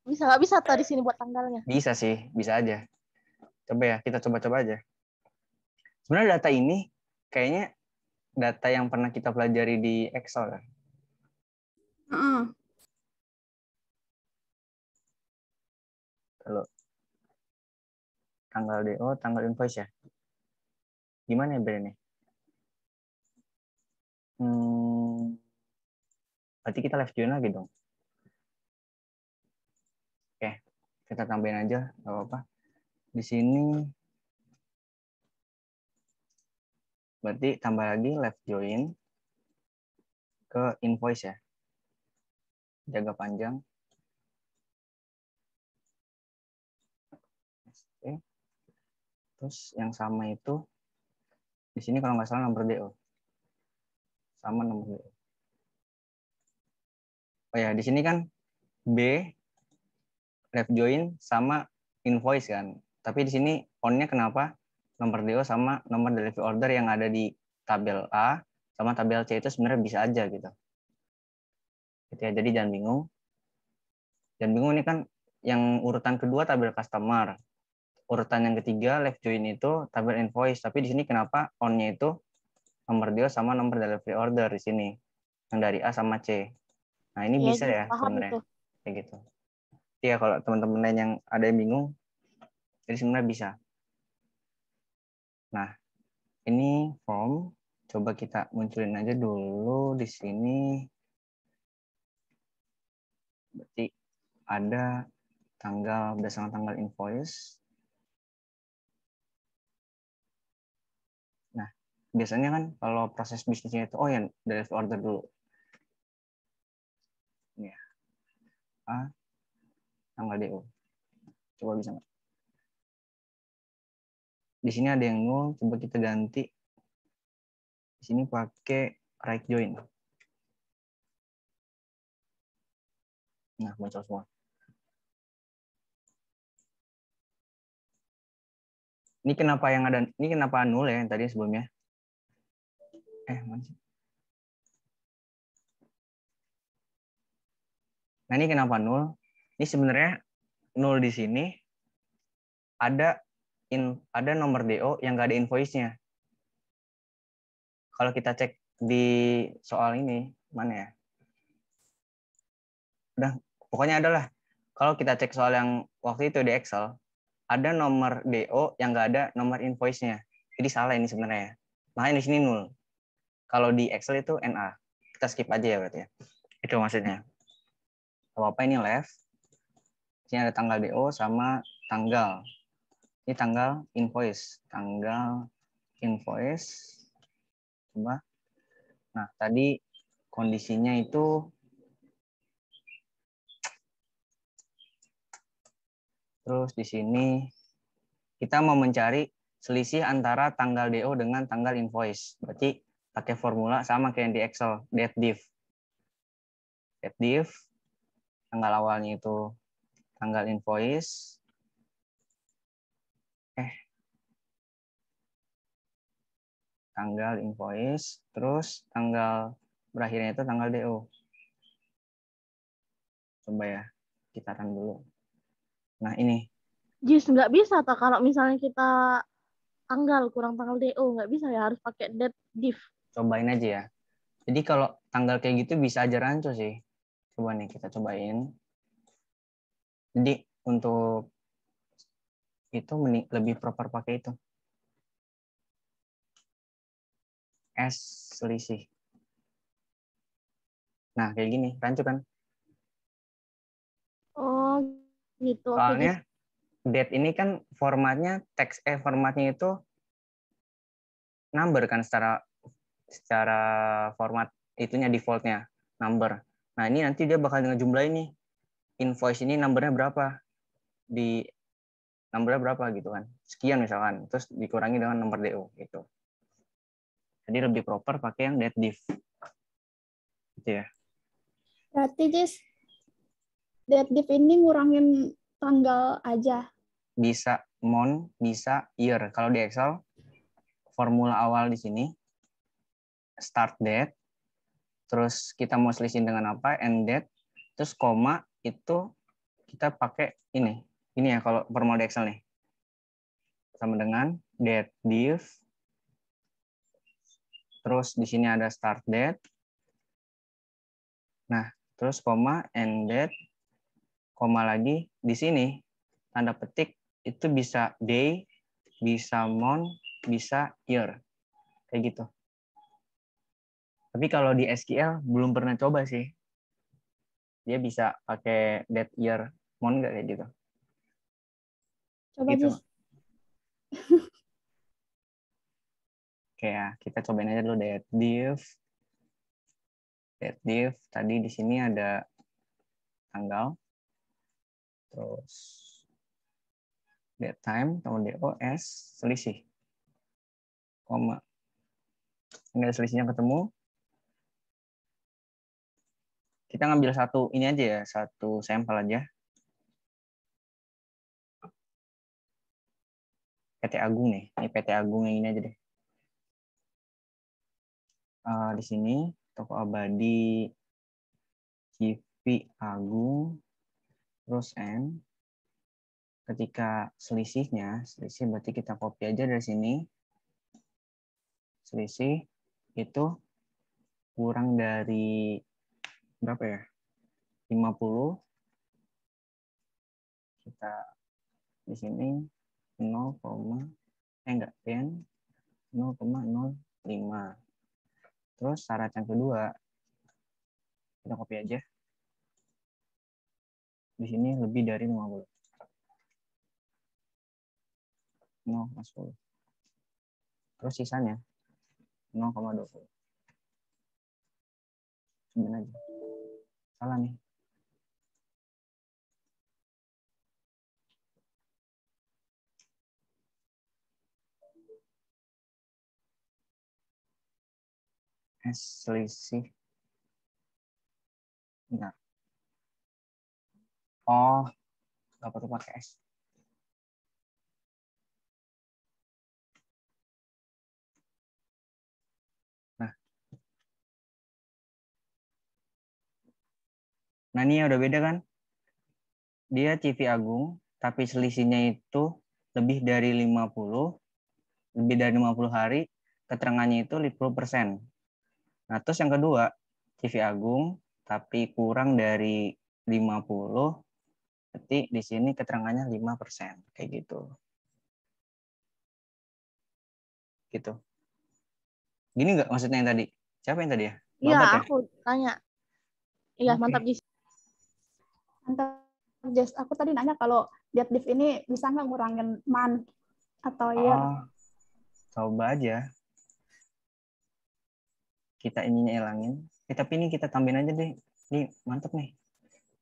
Speaker 3: bisa nggak bisa tuh di sini buat tanggalnya.
Speaker 2: Bisa sih, bisa aja. Coba ya, kita coba-coba aja. Sebenarnya data ini kayaknya data yang pernah kita pelajari
Speaker 1: di Excel kan? Mm. Kalau tanggal DO, oh, tanggal invoice ya? gimana ya brandnya? Hmm, berarti kita live join lagi dong.
Speaker 2: Oke, kita tambahin aja, nggak apa-apa. Di sini berarti tambah lagi live join
Speaker 1: ke invoice ya. Jaga panjang. Oke. Terus yang sama itu di sini kalau nggak salah nomor DO. Oh. Sama
Speaker 2: nomor DO. Oh ya, di sini kan B left join sama invoice kan. Tapi di sini onnya kenapa nomor DO sama nomor delivery order yang ada di tabel A sama tabel C itu sebenarnya bisa aja gitu. Gitu ya, jadi jangan bingung. Jangan bingung ini kan yang urutan kedua tabel customer urutan yang ketiga left join itu tabel invoice tapi di sini kenapa onnya itu nomor deal sama nomor delivery order di sini yang dari A sama C nah ini iya, ya, bisa ya sebenarnya kayak gitu ya kalau teman-teman lain yang ada yang bingung jadi sebenarnya bisa nah ini form coba kita munculin aja dulu
Speaker 1: di sini berarti ada tanggal berdasarkan tanggal invoice biasanya kan kalau proses bisnisnya itu oh yang dari order dulu ya ah tanggal do coba bisa nggak di sini ada yang nol coba kita ganti di sini pakai right join nah muncul semua ini kenapa yang ada ini kenapa nol ya yang tadi sebelumnya eh mana sih?
Speaker 2: Nah ini kenapa nol? Ini sebenarnya nol di sini ada in, ada nomor DO yang nggak ada invoice-nya. Kalau kita cek di soal ini mana ya? Udah pokoknya adalah kalau kita cek soal yang waktu itu di Excel ada nomor DO yang nggak ada nomor invoice-nya. Jadi salah ini sebenarnya. Makanya di sini nol. Kalau di Excel itu NA. Kita skip aja ya berarti ya. Itu maksudnya. Kalau apa ini left. Sini ada tanggal DO sama tanggal. Ini tanggal invoice. Tanggal invoice. Coba. Nah, tadi kondisinya itu Terus di sini kita mau mencari selisih antara tanggal DO dengan tanggal invoice. Berarti pakai formula sama kayak yang di Excel, dead div. Dead div, tanggal awalnya itu
Speaker 1: tanggal invoice. Eh, tanggal invoice, terus tanggal berakhirnya itu tanggal DO. Coba ya, kita
Speaker 2: run dulu. Nah ini.
Speaker 3: Jis, nggak bisa tak kalau misalnya kita tanggal kurang tanggal DO nggak bisa ya harus pakai date div
Speaker 2: cobain aja ya. Jadi kalau tanggal kayak gitu bisa aja rancu sih. Coba nih kita cobain.
Speaker 1: Jadi untuk itu lebih proper pakai itu. S selisih. Nah, kayak gini, rancu kan?
Speaker 3: Oh, gitu. Soalnya
Speaker 2: gitu. date ini kan formatnya teks eh formatnya itu number kan secara secara format itunya defaultnya number. Nah ini nanti dia bakal dengan jumlah ini invoice ini numbernya berapa di numbernya berapa gitu kan sekian misalkan terus dikurangi dengan nomor do gitu. Jadi lebih proper pakai yang date div. Gitu ya.
Speaker 3: Berarti jis date div ini ngurangin tanggal aja.
Speaker 2: Bisa mon, bisa year. Kalau di Excel formula awal di sini start date, terus kita mau selisihin dengan apa, end date, terus koma itu kita pakai ini. Ini ya kalau permode Excel nih. Sama dengan date div. Terus di sini ada start date. Nah, terus koma end date koma lagi di sini tanda petik itu bisa day, bisa month, bisa year. Kayak gitu. Tapi kalau di SQL belum pernah coba sih. Dia bisa pakai dead year. Mau nggak kayak gitu? Coba gitu. Oke ya, kita cobain aja dulu dead div. Dead div tadi di sini ada tanggal.
Speaker 1: Terus dead time, kemudian DOS, selisih. Koma. Enggak selisihnya ketemu, kita ngambil satu ini aja ya, satu sampel aja. PT Agung nih, ini PT Agung yang ini aja deh. Uh, di sini toko abadi CV Agung
Speaker 2: terus N ketika selisihnya selisih berarti kita copy aja dari sini selisih itu kurang
Speaker 1: dari berapa ya? 50 kita di sini 0, eh enggak, n 0,05. Terus syarat yang kedua kita copy aja. Di sini lebih dari 50. 0, 10. Terus sisanya 0,20. Sebenarnya. aja salah nih. selisih. Bentar. Oh, nggak perlu pakai S. Nah ini ya udah beda kan?
Speaker 2: Dia CV Agung, tapi selisihnya itu lebih dari 50, lebih dari 50 hari, keterangannya itu 50%. Nah terus yang kedua, CV Agung, tapi kurang dari 50,
Speaker 1: berarti di sini keterangannya 5%,
Speaker 2: kayak gitu. Gitu. Gini nggak maksudnya yang tadi? Siapa yang tadi ya?
Speaker 1: Iya,
Speaker 3: ya? aku tanya. Iya, okay. mantap di Antar Jess, aku tadi nanya kalau diet div ini bisa nggak ngurangin man atau year? Oh,
Speaker 2: coba aja. Kita ininya kita Eh, tapi ini kita tambahin aja deh. Ini mantep nih.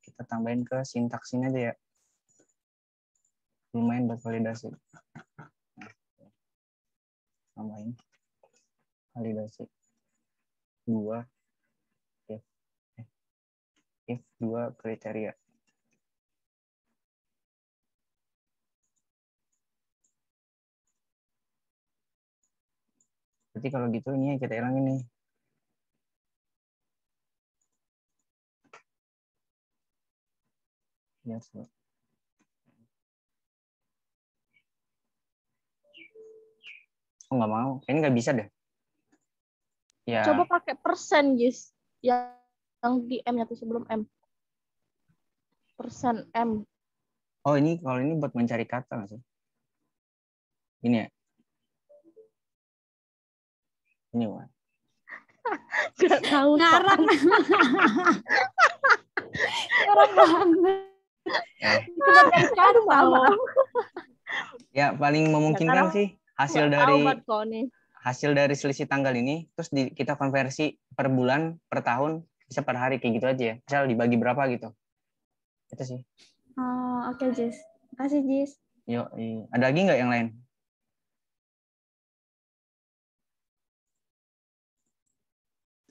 Speaker 2: Kita tambahin ke sintaksinya
Speaker 1: aja ya. Lumayan buat validasi. Tambahin. Validasi. Dua. If, eh. if dua kriteria Berarti kalau gitu ini kita hilangin ini Ya, yes. Oh, nggak mau. Ini nggak bisa deh. Ya. Coba
Speaker 3: pakai persen, Jis. Yang, yang di M-nya tuh sebelum M. Persen M.
Speaker 2: Oh, ini kalau ini buat mencari kata nggak sih? Ini ya?
Speaker 1: Ini Wan. Gak tahu. Ngarang. Ngarang banget.
Speaker 3: Ya. Aduh, tahu.
Speaker 2: ya paling memungkinkan sih hasil dari hasil dari selisih tanggal ini terus di, kita konversi per bulan per tahun bisa per hari kayak gitu aja ya misal dibagi berapa gitu itu sih
Speaker 1: oh oke okay, Jis kasih Jis Yuk, ada lagi nggak yang lain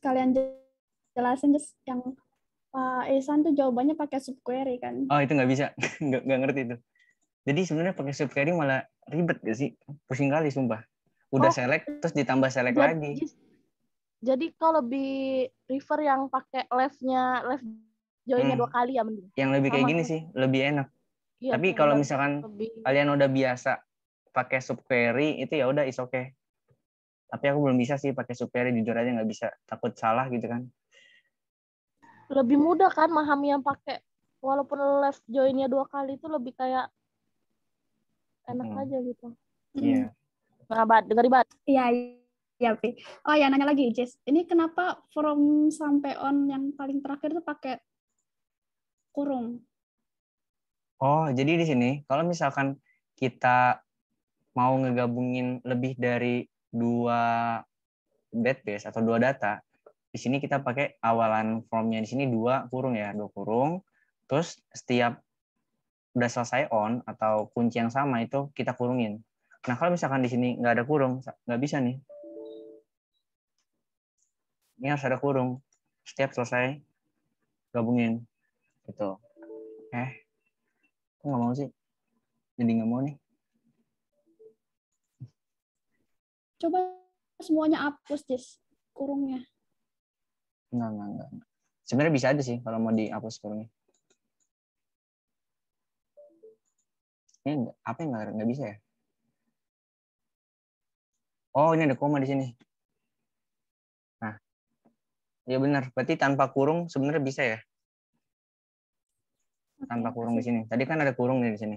Speaker 1: kalian
Speaker 3: jelasin just yang Pak Ehsan tuh jawabannya pakai subquery kan?
Speaker 1: Oh itu nggak
Speaker 2: bisa, nggak, ngerti itu. Jadi sebenarnya pakai subquery malah ribet gak sih? Pusing kali sumpah. Udah oh, select terus ditambah select jadi, lagi.
Speaker 3: Jadi kalau lebih prefer yang pakai leftnya left joinnya hmm. dua kali ya mending. Yang lebih kayak Sama. gini sih, lebih enak. Iya, Tapi kalau misalkan
Speaker 2: lebih... kalian udah biasa pakai subquery itu ya udah is okay tapi aku belum bisa sih pakai di jujur aja nggak bisa takut salah gitu kan
Speaker 3: lebih mudah kan mahami yang pakai walaupun left joinnya dua kali itu lebih kayak enak hmm. aja gitu iya yeah. Berabat, dengar ibat iya iya oh ya nanya lagi Jess ini kenapa from sampai on yang paling terakhir tuh pakai kurung
Speaker 2: oh jadi di sini kalau misalkan kita mau ngegabungin lebih dari dua database atau dua data, di sini kita pakai awalan formnya di sini dua kurung ya, dua kurung. Terus setiap udah selesai on atau kunci yang sama itu kita kurungin. Nah kalau misalkan di sini nggak ada kurung, nggak bisa nih. Ini harus ada kurung. Setiap selesai gabungin gitu. Eh,
Speaker 1: nggak mau sih. Jadi nggak mau nih.
Speaker 3: Coba semuanya hapus, Jis, kurungnya.
Speaker 2: Enggak, enggak, enggak. Sebenarnya bisa aja sih kalau mau dihapus kurungnya.
Speaker 1: Ini apa yang enggak, enggak bisa ya? Oh, ini ada koma di sini. Nah, ya
Speaker 2: benar. Berarti tanpa kurung sebenarnya bisa ya? Tanpa kurung di sini. Tadi kan ada kurung nih di sini.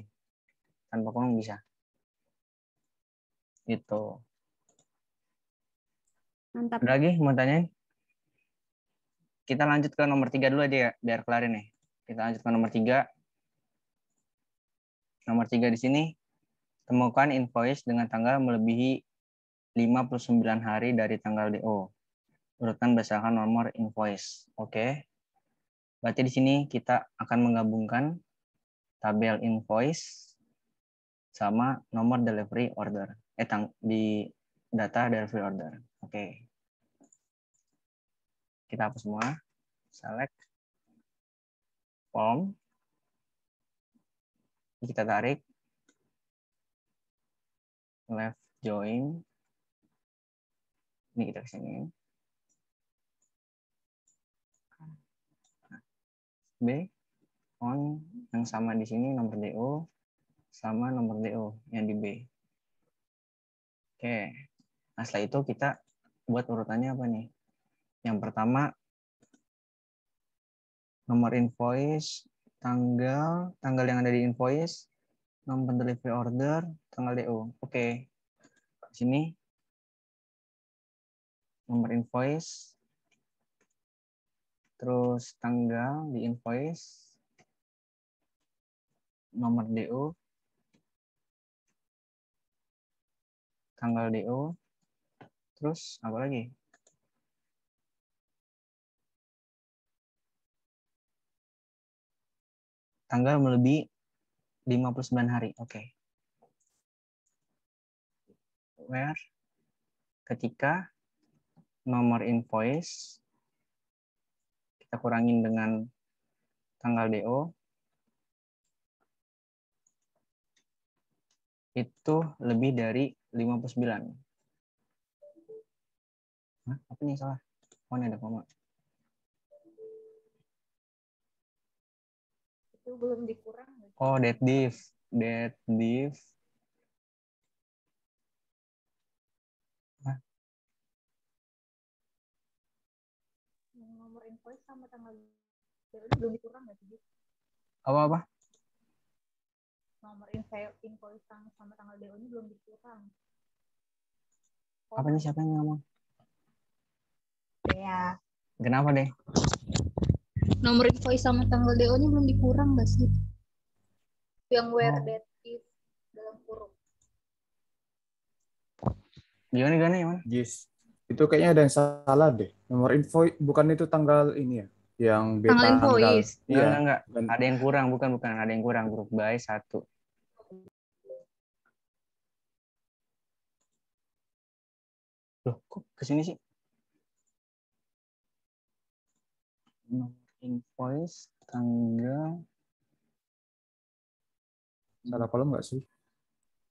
Speaker 2: Tanpa kurung bisa. Gitu. Mantap. Ada lagi mau tanyain? Kita lanjut ke nomor tiga dulu aja ya, biar kelarin nih. Kita lanjut ke nomor tiga. Nomor tiga di sini, temukan invoice dengan tanggal melebihi 59 hari dari tanggal DO. Urutan berdasarkan nomor invoice. Oke. Okay. Berarti di sini kita akan menggabungkan tabel invoice sama nomor delivery order. Eh, tang
Speaker 1: di data delivery order. Oke. Kita hapus semua. Select form. Kita tarik. Left join. Ini kita kesini. B on yang sama di
Speaker 2: sini nomor DO sama nomor DO yang di B. Oke. Nah, setelah itu kita buat urutannya apa nih? Yang pertama nomor invoice, tanggal, tanggal yang ada di invoice, nomor delivery order, tanggal DO. Oke. Okay.
Speaker 1: Sini nomor invoice, terus tanggal di invoice, nomor DO, tanggal DO, Terus apa lagi? Tanggal melebihi 59 hari. Oke. Okay.
Speaker 2: Where ketika nomor invoice
Speaker 1: kita kurangin dengan tanggal DO itu lebih dari 59. Hah? Apa nih salah? mana ada koma. Itu belum dikurang. Oh, dead div. Dead div.
Speaker 3: nomor invoice sama tanggal belum dikurang nggak sih? Apa-apa? nomor invoice sama tanggal DO ini belum dikurang.
Speaker 1: Apa ini siapa yang ngomong? Iya. Kenapa
Speaker 2: deh?
Speaker 3: Nomor invoice sama tanggal DO-nya belum dikurang gak sih? Yang where oh. that if dalam kurung.
Speaker 2: Gimana gimana gimana? Yes. Itu kayaknya ada yang salah deh. Nomor invoice bukan itu tanggal ini ya? Yang beta tanggal invoice. Tanggal, iya, enggak, enggak. Dan... Ada yang kurang, bukan bukan ada yang kurang
Speaker 1: grup by satu. Loh, kok sini sih? nomor invoice tanggal salah kolom nggak sih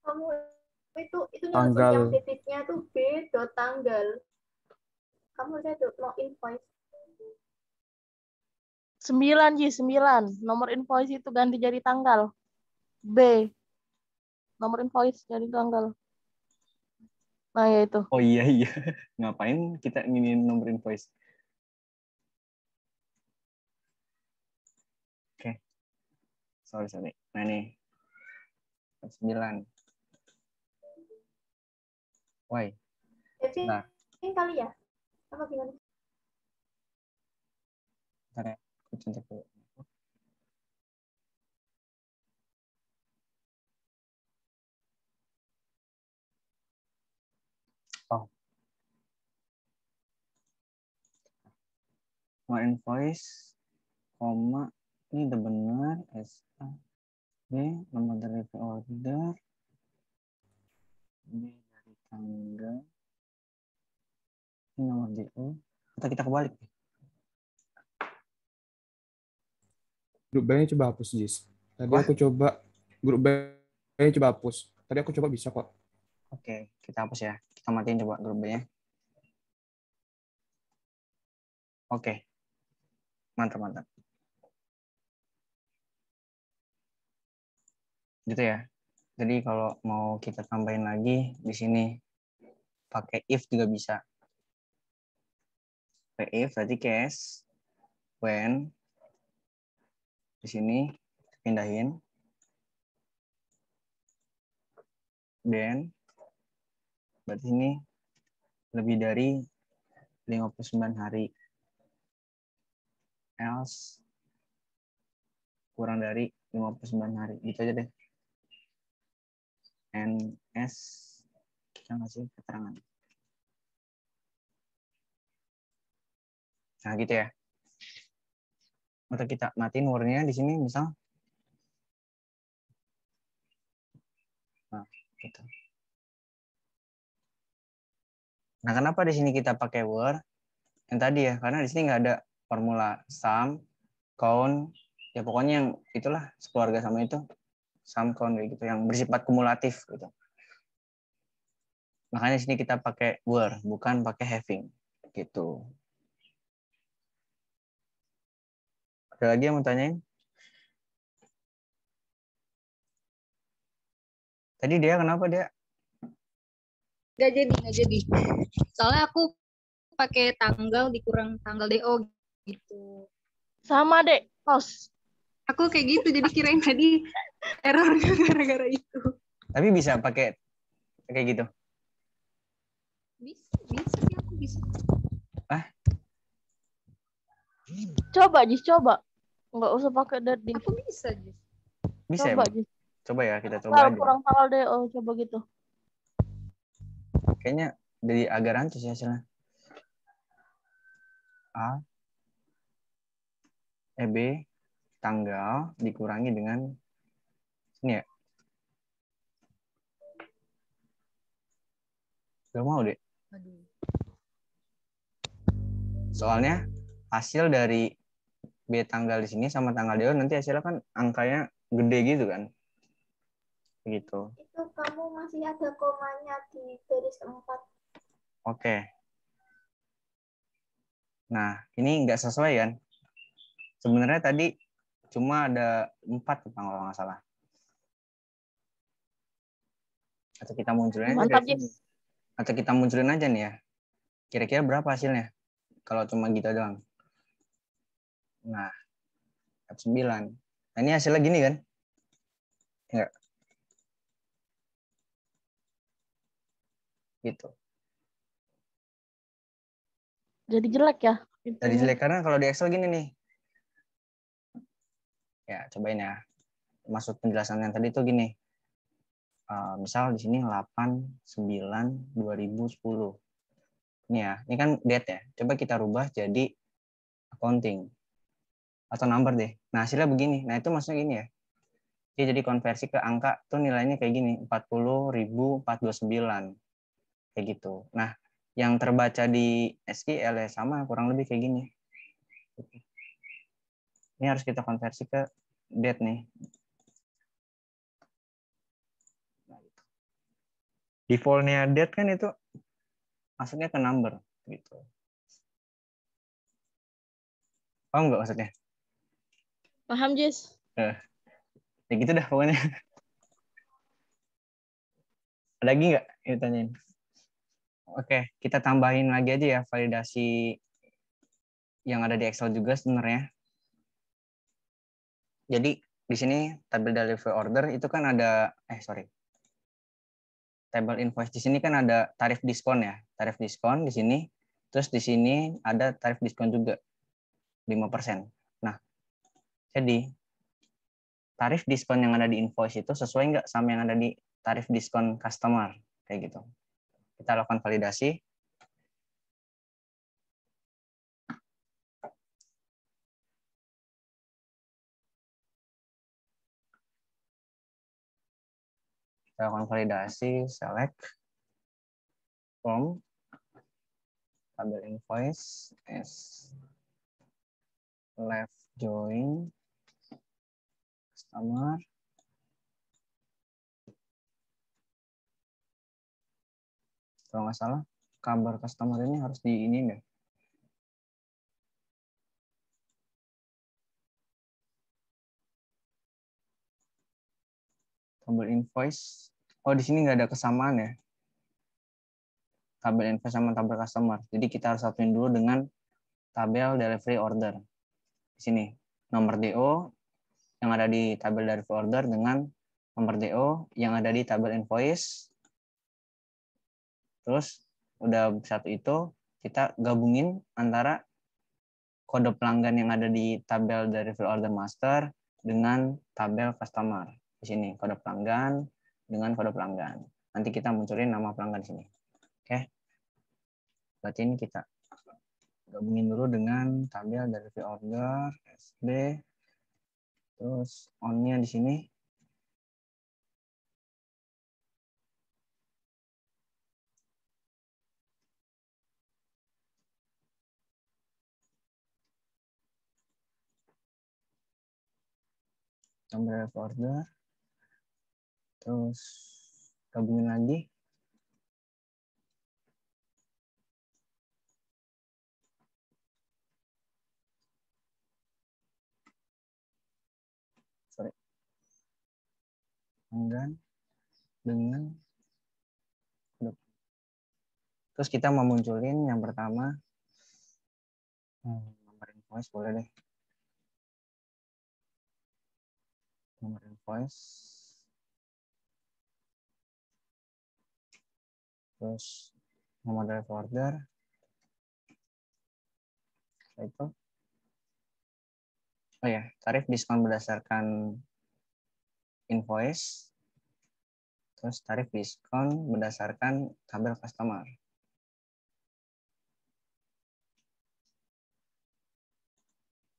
Speaker 3: kamu itu itu tanggal yang titiknya tuh b dot tanggal kamu lihat tuh no invoice sembilan j sembilan. Nomor invoice itu ganti jadi tanggal. B. Nomor invoice jadi tanggal.
Speaker 1: Nah, ya itu. Oh iya, iya. Ngapain kita ingin nomor invoice? sorry sorry nah ini 9 why nah
Speaker 3: nah kali ya apa gimana
Speaker 1: Bentar ya, Oh. My invoice, koma, ini udah benar SA B nomor dari order B dari tanggal ini nomor DO atau kita kebalik grup B-nya coba hapus Jis tadi Wah. aku coba grup B-nya coba hapus tadi aku coba bisa kok oke kita hapus ya kita matiin coba grup B-nya oke mantap mantap gitu ya jadi kalau mau kita tambahin lagi di sini
Speaker 2: pakai if juga bisa pakai if berarti case
Speaker 1: when di sini pindahin then
Speaker 2: berarti ini lebih dari 59 hari
Speaker 1: else kurang dari 59 hari gitu aja deh NS kita ngasih keterangan. Nah, gitu ya. Atau kita matiin warnanya di sini misal. Nah, gitu. Nah, kenapa di sini kita pakai word? Yang tadi ya, karena di sini nggak ada
Speaker 2: formula sum, count, ya pokoknya yang itulah sekeluarga sama itu sampon gitu yang bersifat kumulatif gitu. Makanya sini kita pakai were bukan pakai having gitu.
Speaker 1: Ada lagi yang mau tanyain? Tadi dia kenapa dia? Gak jadi, gak jadi. Soalnya aku pakai tanggal dikurang tanggal DO gitu.
Speaker 3: Sama dek, kos aku kayak gitu jadi kirain tadi error gara-gara itu
Speaker 2: tapi bisa pakai kayak gitu
Speaker 3: bisa bisa sih aku bisa ah coba jis coba nggak usah pakai dari aku bisa jis
Speaker 2: bisa coba, ya? coba ya kita coba kalau kurang
Speaker 3: salah deh oh coba gitu
Speaker 2: kayaknya dari agak rancu sih hasilnya a e b tanggal dikurangi dengan
Speaker 1: ini ya. Gak mau deh. Soalnya
Speaker 2: hasil dari B tanggal di sini sama tanggal dia nanti hasilnya kan angkanya gede gitu kan. Begitu.
Speaker 3: Itu kamu masih ada komanya di garis
Speaker 1: 4.
Speaker 2: Oke. Nah, ini nggak sesuai kan? Sebenarnya tadi cuma ada empat Jepang kalau nggak salah atau kita munculin aja Mantap, atau kita munculin aja nih ya kira-kira berapa hasilnya kalau cuma gitu doang
Speaker 1: nah tab 9 nah ini hasilnya gini kan enggak ya. gitu
Speaker 3: jadi jelek ya jadi jelek
Speaker 1: karena
Speaker 2: kalau di Excel gini nih ya cobain ya maksud penjelasan yang tadi itu gini uh, misal di sini 8 9 2010 ini ya ini kan date ya coba kita rubah jadi accounting atau number deh nah hasilnya begini nah itu maksudnya gini ya dia jadi konversi ke angka tuh nilainya kayak gini 40.429 kayak gitu nah yang terbaca di SQL ya sama kurang lebih kayak gini
Speaker 1: ini harus kita konversi ke date nih. Defaultnya date kan itu maksudnya ke number gitu. Paham nggak maksudnya? Paham, Jis. Eh, ya gitu dah pokoknya. Ada lagi nggak yang tanyain? Oke,
Speaker 2: kita tambahin lagi aja ya validasi yang ada di Excel juga sebenarnya jadi di sini tabel delivery order itu kan ada eh sorry tabel invoice di sini kan ada tarif diskon ya tarif diskon di sini terus di sini ada tarif diskon juga 5%. Nah, jadi tarif diskon yang ada di invoice itu sesuai nggak sama yang ada di tarif diskon customer kayak gitu.
Speaker 1: Kita lakukan validasi. kita konvalidasi select form tabel invoice s left join customer kalau nggak salah kabar customer ini harus di ini deh Tabel invoice. Oh, di sini nggak ada kesamaan ya.
Speaker 2: Tabel invoice sama tabel customer. Jadi kita harus satuin dulu dengan tabel delivery order. Di sini nomor DO yang ada di tabel delivery order dengan nomor DO yang ada di tabel invoice. Terus udah satu itu kita gabungin antara kode pelanggan yang ada di tabel delivery order master dengan tabel customer di sini kode pelanggan dengan kode pelanggan. Nanti kita munculin nama pelanggan di sini. Oke. Berarti ini kita gabungin dulu dengan tabel
Speaker 1: dari v order SB terus on-nya di sini nomor order terus gabungin lagi sorry enggan dengan terus kita mau munculin yang pertama hmm, nomor invoice boleh deh nomor invoice terus nama drive order Setelah itu oh ya tarif diskon berdasarkan invoice terus tarif diskon berdasarkan tabel customer.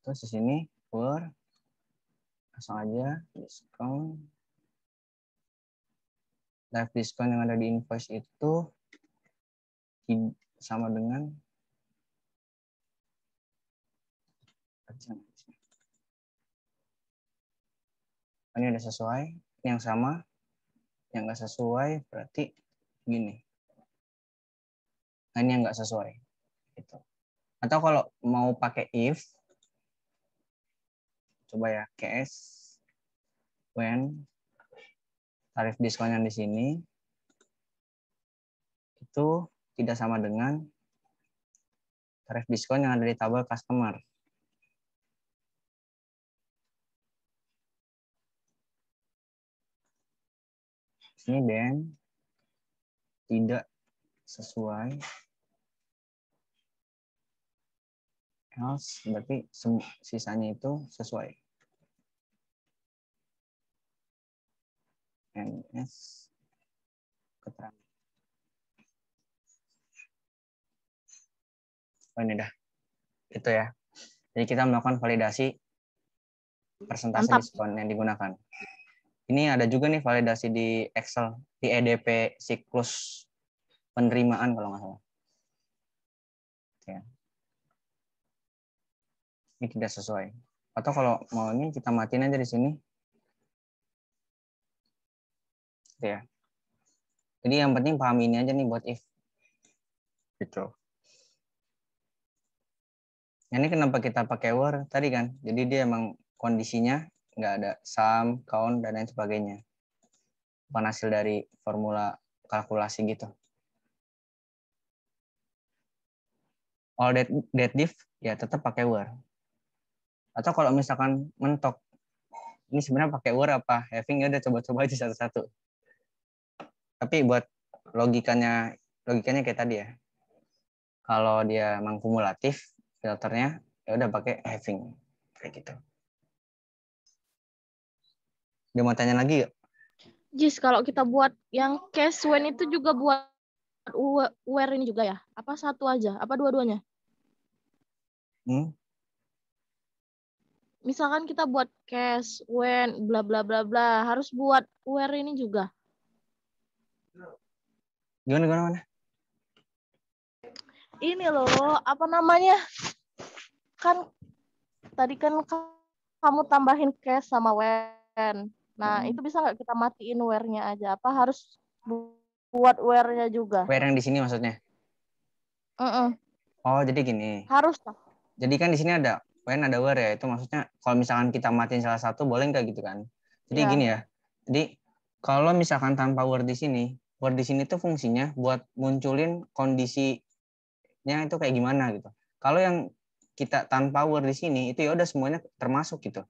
Speaker 1: Terus di sini for langsung aja diskon. Tarif diskon yang ada di invoice itu sama dengan ini udah sesuai yang sama yang nggak sesuai berarti gini
Speaker 2: nah ini yang nggak sesuai itu atau kalau mau pakai if
Speaker 1: coba ya case when tarif diskonnya yang di sini itu tidak sama dengan tarif diskon yang ada di tabel customer. Ini dan tidak sesuai else berarti sisanya itu sesuai. NS keterangan oh ini dah itu ya
Speaker 2: jadi kita melakukan validasi persentase Mantap. diskon yang digunakan ini ada juga nih validasi di Excel di EDP siklus penerimaan kalau nggak salah ya. ini tidak sesuai atau kalau mau ini kita matiin aja di sini
Speaker 1: gitu ya jadi yang penting paham ini aja nih buat if gitu ini kenapa
Speaker 2: kita pakai were tadi kan jadi dia emang kondisinya nggak ada sum count dan lain sebagainya bukan hasil dari formula kalkulasi gitu all that, that diff ya tetap pakai were atau kalau misalkan mentok ini sebenarnya pakai were apa having ya udah coba-coba aja satu-satu tapi buat logikanya logikanya kayak tadi ya kalau dia mengkumulatif filternya ya udah pakai having kayak gitu dia mau tanya lagi yuk.
Speaker 3: Jis kalau kita buat yang case when itu juga buat where ini juga ya apa satu aja apa dua-duanya hmm? misalkan kita buat case when bla bla bla bla harus buat where ini juga gimana gimana, gimana? ini loh apa namanya kan tadi kan kamu tambahin cash sama wen Nah, hmm. itu bisa nggak kita matiin wernya aja? Apa harus buat wernya juga? Wear yang di sini maksudnya? Uh-uh.
Speaker 2: Oh, jadi gini. Harus lah. Jadi kan di sini ada wen ada wear ya. Itu maksudnya kalau misalkan kita matiin salah satu boleh nggak gitu kan? Jadi yeah. gini ya. Jadi kalau misalkan tanpa wear di sini, wear di sini tuh fungsinya buat munculin kondisinya itu kayak gimana gitu. Kalau yang kita tanpa word di sini itu ya udah semuanya termasuk gitu.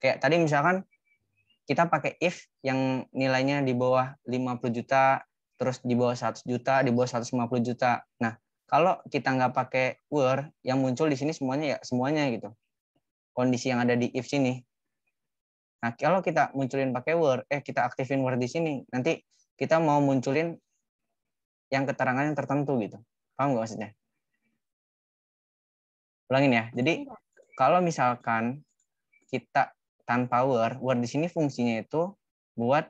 Speaker 2: Kayak tadi misalkan kita pakai if yang nilainya di bawah 50 juta, terus di bawah 100 juta, di bawah 150 juta. Nah, kalau kita nggak pakai were, yang muncul di sini semuanya ya semuanya gitu. Kondisi yang ada di if sini. Nah, kalau kita munculin pakai word, eh kita aktifin word di sini, nanti kita mau munculin yang keterangan yang tertentu gitu. Paham nggak maksudnya? Ulangin ya. Jadi iya. kalau misalkan kita tan power, word di sini fungsinya itu buat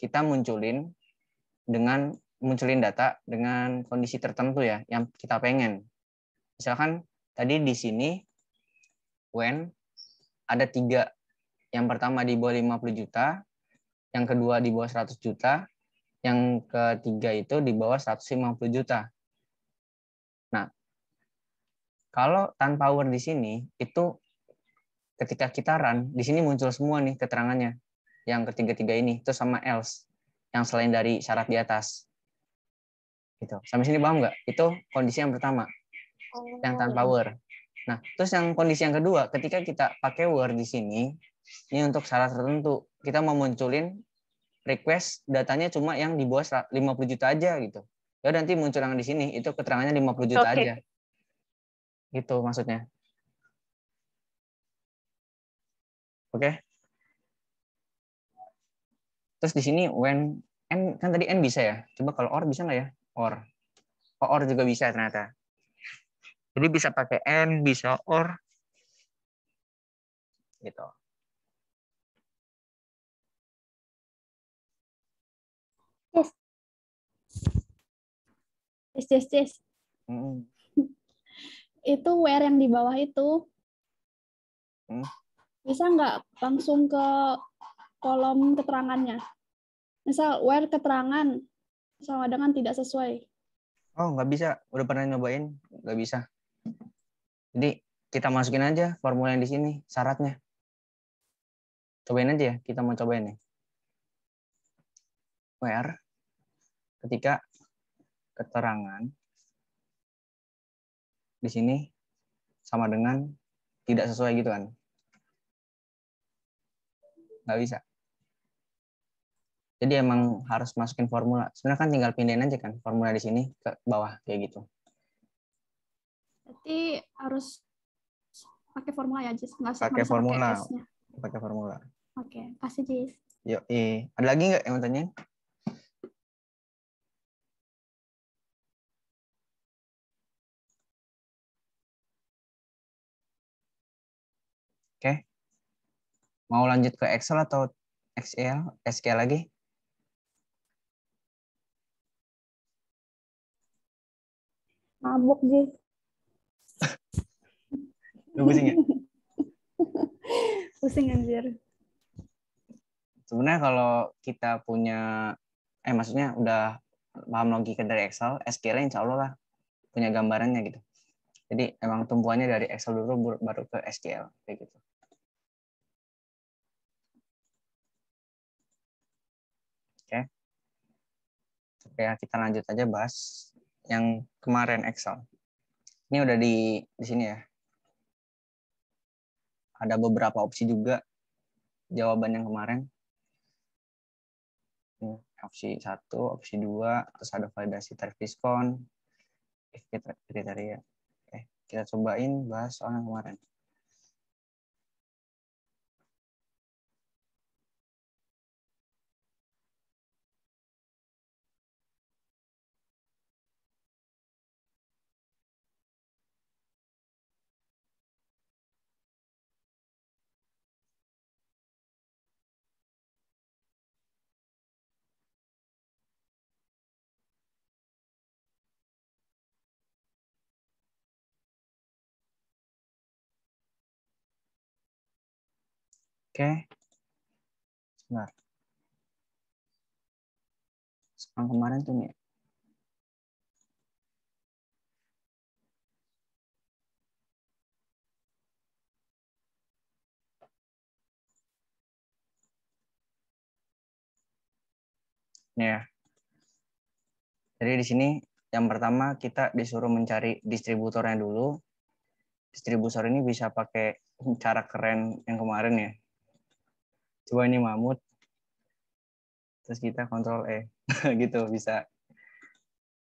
Speaker 2: kita munculin dengan munculin data dengan kondisi tertentu ya yang kita pengen. Misalkan tadi di sini when ada tiga yang pertama di bawah 50 juta, yang kedua di bawah 100 juta, yang ketiga itu di bawah 150 juta. Kalau tan power di sini itu ketika kita run di sini muncul semua nih keterangannya yang ketiga-tiga ini itu sama else yang selain dari syarat di atas. Gitu. Sampai sini paham nggak? Itu kondisi yang pertama.
Speaker 1: Yang tan power.
Speaker 2: Oh. Nah, terus yang kondisi yang kedua, ketika kita pakai word di sini, ini untuk syarat tertentu, kita mau munculin request datanya cuma yang di bawah 50 juta aja gitu. Ya nanti
Speaker 1: muncul yang di sini itu keterangannya 50 juta okay. aja. Gitu maksudnya. Oke. Okay? Terus di sini when n kan tadi n bisa ya. Coba kalau or bisa nggak ya? Or. Oh, or juga bisa ternyata. Jadi bisa pakai n, bisa or. Gitu. Yes. Yes, yes, Mm -hmm itu wear yang di bawah itu hmm.
Speaker 3: bisa nggak langsung ke kolom keterangannya misal wear keterangan sama dengan tidak sesuai
Speaker 2: oh nggak bisa udah pernah nyobain nggak bisa jadi kita masukin aja formula yang di sini syaratnya cobain aja ya kita mau cobain nih
Speaker 1: where ketika keterangan di sini sama dengan tidak sesuai gitu kan? Nggak bisa.
Speaker 2: Jadi emang harus masukin formula. Sebenarnya kan tinggal pindahin aja kan formula di sini ke bawah kayak gitu.
Speaker 3: Berarti harus pakai formula ya, Jis? Nggak pakai formula. Pakai, formula. Oke, kasih Jis.
Speaker 1: Yuk, ada lagi nggak yang mau tanyain? Oke. Mau lanjut ke Excel atau XL, SQL lagi? Mabuk, Ji. Lu pusing ya?
Speaker 3: pusing, anjir.
Speaker 1: Sebenarnya
Speaker 2: kalau kita punya, eh maksudnya udah paham logika dari Excel, SQL insya Allah lah punya gambarannya gitu. Jadi emang tumpuannya dari Excel dulu
Speaker 1: baru ke SQL kayak gitu. ya kita lanjut aja bahas
Speaker 2: yang kemarin Excel. Ini udah di di sini ya. Ada beberapa opsi juga jawaban yang kemarin. opsi satu opsi dua terus ada validasi tarif diskon,
Speaker 1: kriteria. Oke, kita cobain bahas soal yang kemarin. Oke. Sebentar. Sekarang kemarin tuh nih. Nih ya. Jadi di sini
Speaker 2: yang pertama kita disuruh mencari distributornya dulu. Distributor ini bisa pakai cara keren yang kemarin ya dua ini mamut terus kita kontrol E gitu bisa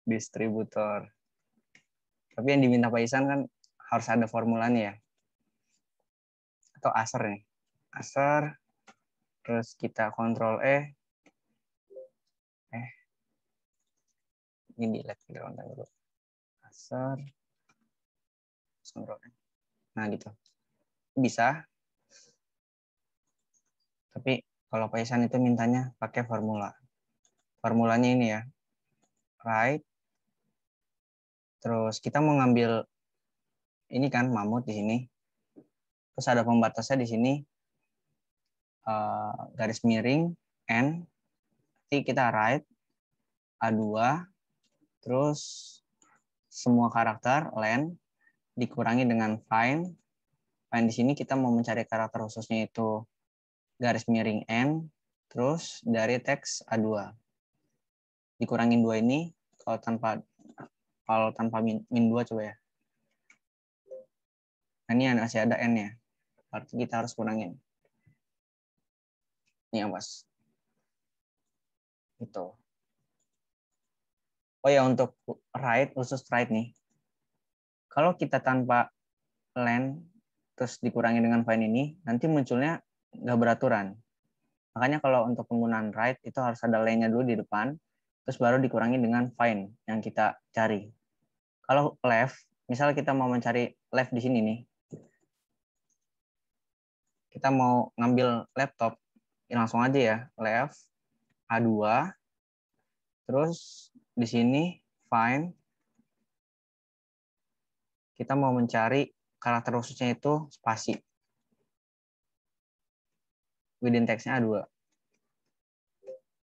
Speaker 2: distributor tapi yang diminta Pak Isan kan harus ada formulanya ya atau aser nih aser terus kita kontrol
Speaker 1: E eh ini di delete background dulu aser kontrol E nah gitu bisa
Speaker 2: tapi kalau Paisan itu mintanya pakai formula. Formulanya ini ya. Right. Terus kita mau ngambil ini kan mamut di sini. Terus ada pembatasnya di sini eh, garis miring n. Nanti kita right A2 terus semua karakter len dikurangi dengan find. Find di sini kita mau mencari karakter khususnya itu garis miring M, terus dari teks A2. Dikurangin dua ini, kalau tanpa kalau tanpa min, min 2 coba ya. Nah, ini masih
Speaker 1: ada n ya. Berarti kita harus kurangin. Ini awas.
Speaker 2: Ya, Itu. Oh ya, untuk right, khusus right nih. Kalau kita tanpa len, terus dikurangi dengan find ini, nanti munculnya nggak beraturan. Makanya kalau untuk penggunaan right itu harus ada lane dulu di depan, terus baru dikurangi dengan find yang kita cari. Kalau left, misal kita mau mencari left di sini nih, kita mau ngambil laptop, ya langsung aja ya, left, A2, terus di sini find, kita mau mencari karakter khususnya itu
Speaker 1: spasi within text-nya A2.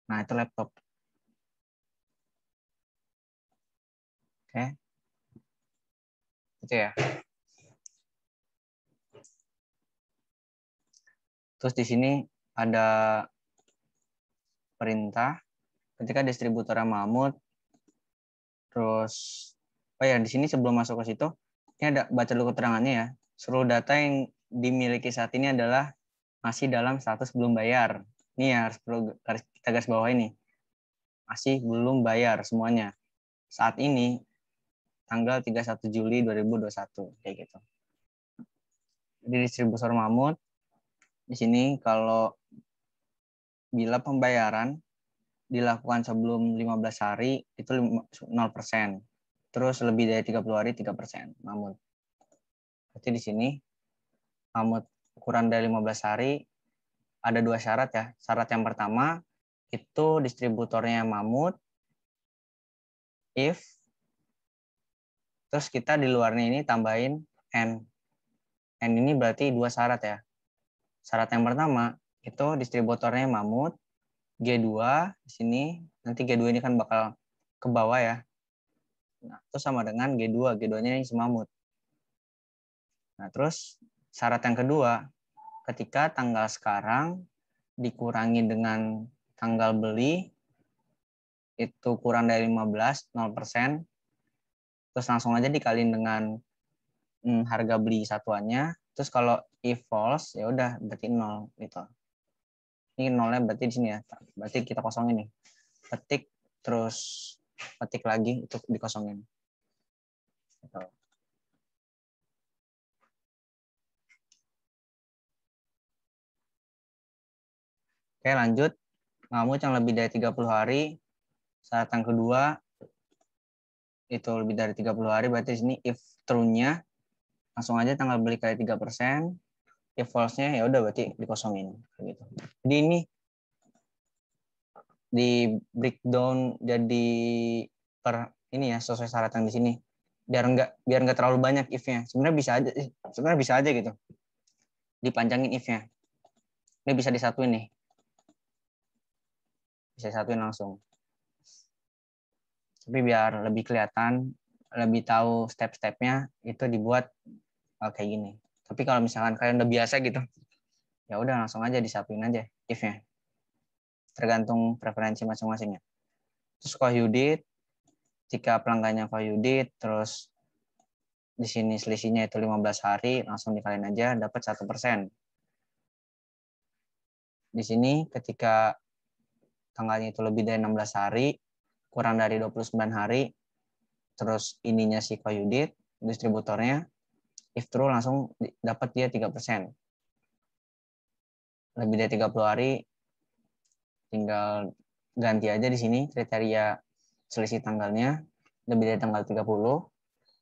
Speaker 1: Nah, itu laptop. Oke. Itu ya. Terus di sini ada
Speaker 2: perintah ketika distributornya mamut terus oh ya di sini sebelum masuk ke situ ini ada baca dulu keterangannya ya seluruh data yang dimiliki saat ini adalah masih dalam status belum bayar. Ini ya harus perlu kita garis bawah ini. Masih belum bayar semuanya. Saat ini tanggal 31 Juli 2021 kayak gitu. Di distributor mamut di sini kalau bila pembayaran dilakukan sebelum 15 hari itu 0%. Terus lebih dari 30 hari 3%. Mamut. berarti di sini mamut kurang dari 15 hari ada dua syarat ya. Syarat yang pertama itu distributornya mamut if terus kita di luarnya ini tambahin n. N ini berarti dua syarat ya. Syarat yang pertama itu distributornya mamut G2 di sini nanti G2 ini kan bakal ke bawah ya. Nah, itu sama dengan G2, G2-nya yang semamut. Nah, terus Syarat yang kedua, ketika tanggal sekarang dikurangi dengan tanggal beli, itu kurang dari 15, 0%, terus langsung aja dikaliin dengan hmm, harga beli satuannya, terus kalau if false, ya udah berarti 0 gitu. Ini nolnya berarti di sini ya, berarti kita kosongin nih. Petik, terus petik lagi, itu
Speaker 1: dikosongin. Gitu Oke, lanjut. Ngamut yang lebih dari 30 hari. Syarat yang kedua
Speaker 2: itu lebih dari 30 hari berarti ini if true-nya langsung aja tanggal beli kali 3%. If false-nya ya udah berarti dikosongin gitu. Jadi ini di breakdown jadi per ini ya sesuai syarat yang di sini biar enggak biar nggak terlalu banyak if-nya. Sebenarnya bisa aja sebenarnya bisa aja gitu. Dipanjangin if-nya. Ini bisa disatuin nih bisa satuin langsung tapi biar lebih kelihatan lebih tahu step-stepnya itu dibuat uh, kayak gini tapi kalau misalkan kalian udah biasa gitu ya udah langsung aja disatuin aja if-nya tergantung preferensi masing-masingnya terus yudit, jika pelanggannya yudit, terus di sini selisihnya itu 15 hari, langsung dikaliin aja dapat satu Di sini ketika tanggalnya itu lebih dari 16 hari, kurang dari 29 hari, terus ininya si koyudit, distributornya, if true langsung dapat dia 3%. Lebih dari 30 hari, tinggal ganti aja di sini kriteria selisih tanggalnya, lebih dari tanggal 30,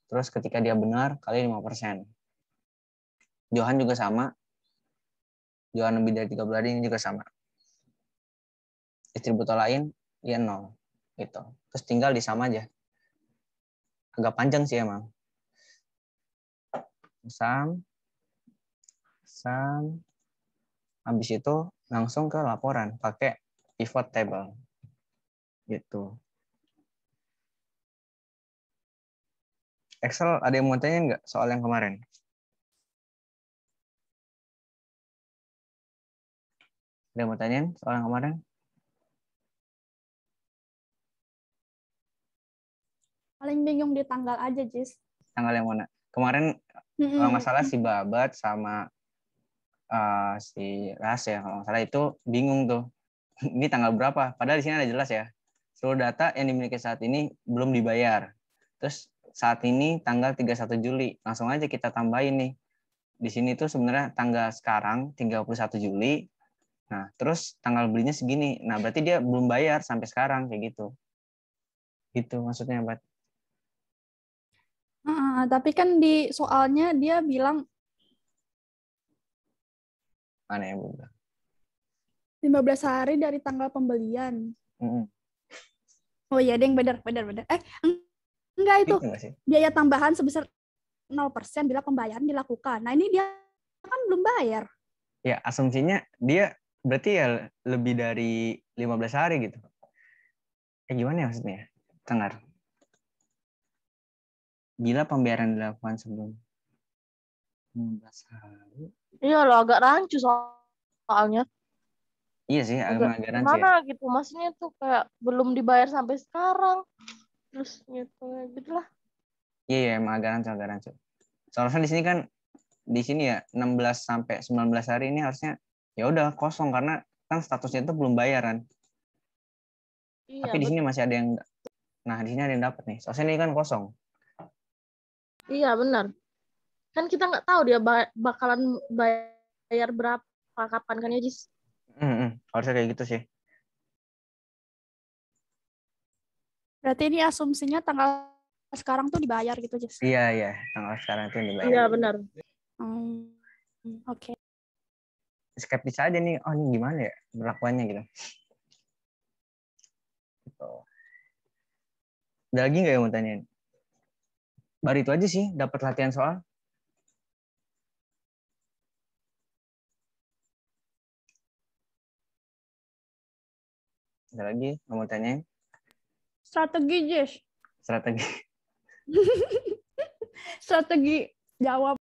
Speaker 2: terus ketika dia benar, kali 5%. Johan juga sama, Johan lebih dari 30 hari ini juga sama distributor lain ya nol gitu terus tinggal di sama aja agak panjang sih emang sam sam habis itu langsung ke laporan pakai
Speaker 1: pivot table gitu Excel ada yang mau tanya nggak soal yang kemarin? Ada yang mau tanya soal yang kemarin?
Speaker 3: paling bingung di tanggal aja Jis
Speaker 1: tanggal yang mana kemarin mm -hmm. kalau si Babat
Speaker 2: sama uh, si Ras ya kalau nggak itu bingung tuh ini tanggal berapa padahal di sini ada jelas ya seluruh data yang dimiliki saat ini belum dibayar terus saat ini tanggal 31 Juli langsung aja kita tambahin nih di sini tuh sebenarnya tanggal sekarang 31 Juli Nah, terus tanggal belinya segini. Nah, berarti dia belum bayar sampai sekarang kayak gitu. Gitu maksudnya, Pak
Speaker 3: tapi kan di soalnya dia bilang mana yang bunda? 15 hari dari tanggal pembelian. Mm -hmm. Oh iya, deng benar benar benar. Eh enggak itu. Gitu biaya tambahan sebesar 0% bila pembayaran dilakukan. Nah, ini dia kan belum bayar.
Speaker 2: Ya, asumsinya dia berarti ya lebih dari 15 hari gitu. Eh gimana ya maksudnya? Tengar bila pembayaran dilakukan sebelum 15
Speaker 3: hari. Iya loh, agak rancu soalnya.
Speaker 2: Iya sih, agak, agak rancu. Mana
Speaker 3: ya. gitu, maksudnya tuh kayak belum dibayar sampai sekarang. Terus gitu, ya, gitu lah.
Speaker 2: Iya, iya, emang agak rancu, agak rancu. Soalnya di sini kan, di sini ya 16 sampai 19 hari ini harusnya ya udah kosong karena kan statusnya itu belum bayaran. Iya, Tapi di sini masih ada yang Nah, di sini ada yang dapat nih. Soalnya ini kan kosong.
Speaker 3: Iya benar. Kan kita nggak tahu dia bakalan bayar berapa kapan kan ya Jis.
Speaker 2: Mm -hmm. Harusnya kayak gitu sih.
Speaker 3: Berarti ini asumsinya tanggal sekarang tuh dibayar gitu Jis? Iya
Speaker 2: iya tanggal sekarang tuh dibayar. Iya benar.
Speaker 3: Hmm. Oke. Okay.
Speaker 2: Skeptis aja nih, oh ini gimana ya berlakuannya gitu. gitu. Ada lagi nggak yang mau tanyain?
Speaker 1: baru itu aja sih dapat latihan soal ada lagi mau tanya strategi Jess strategi
Speaker 3: strategi jawab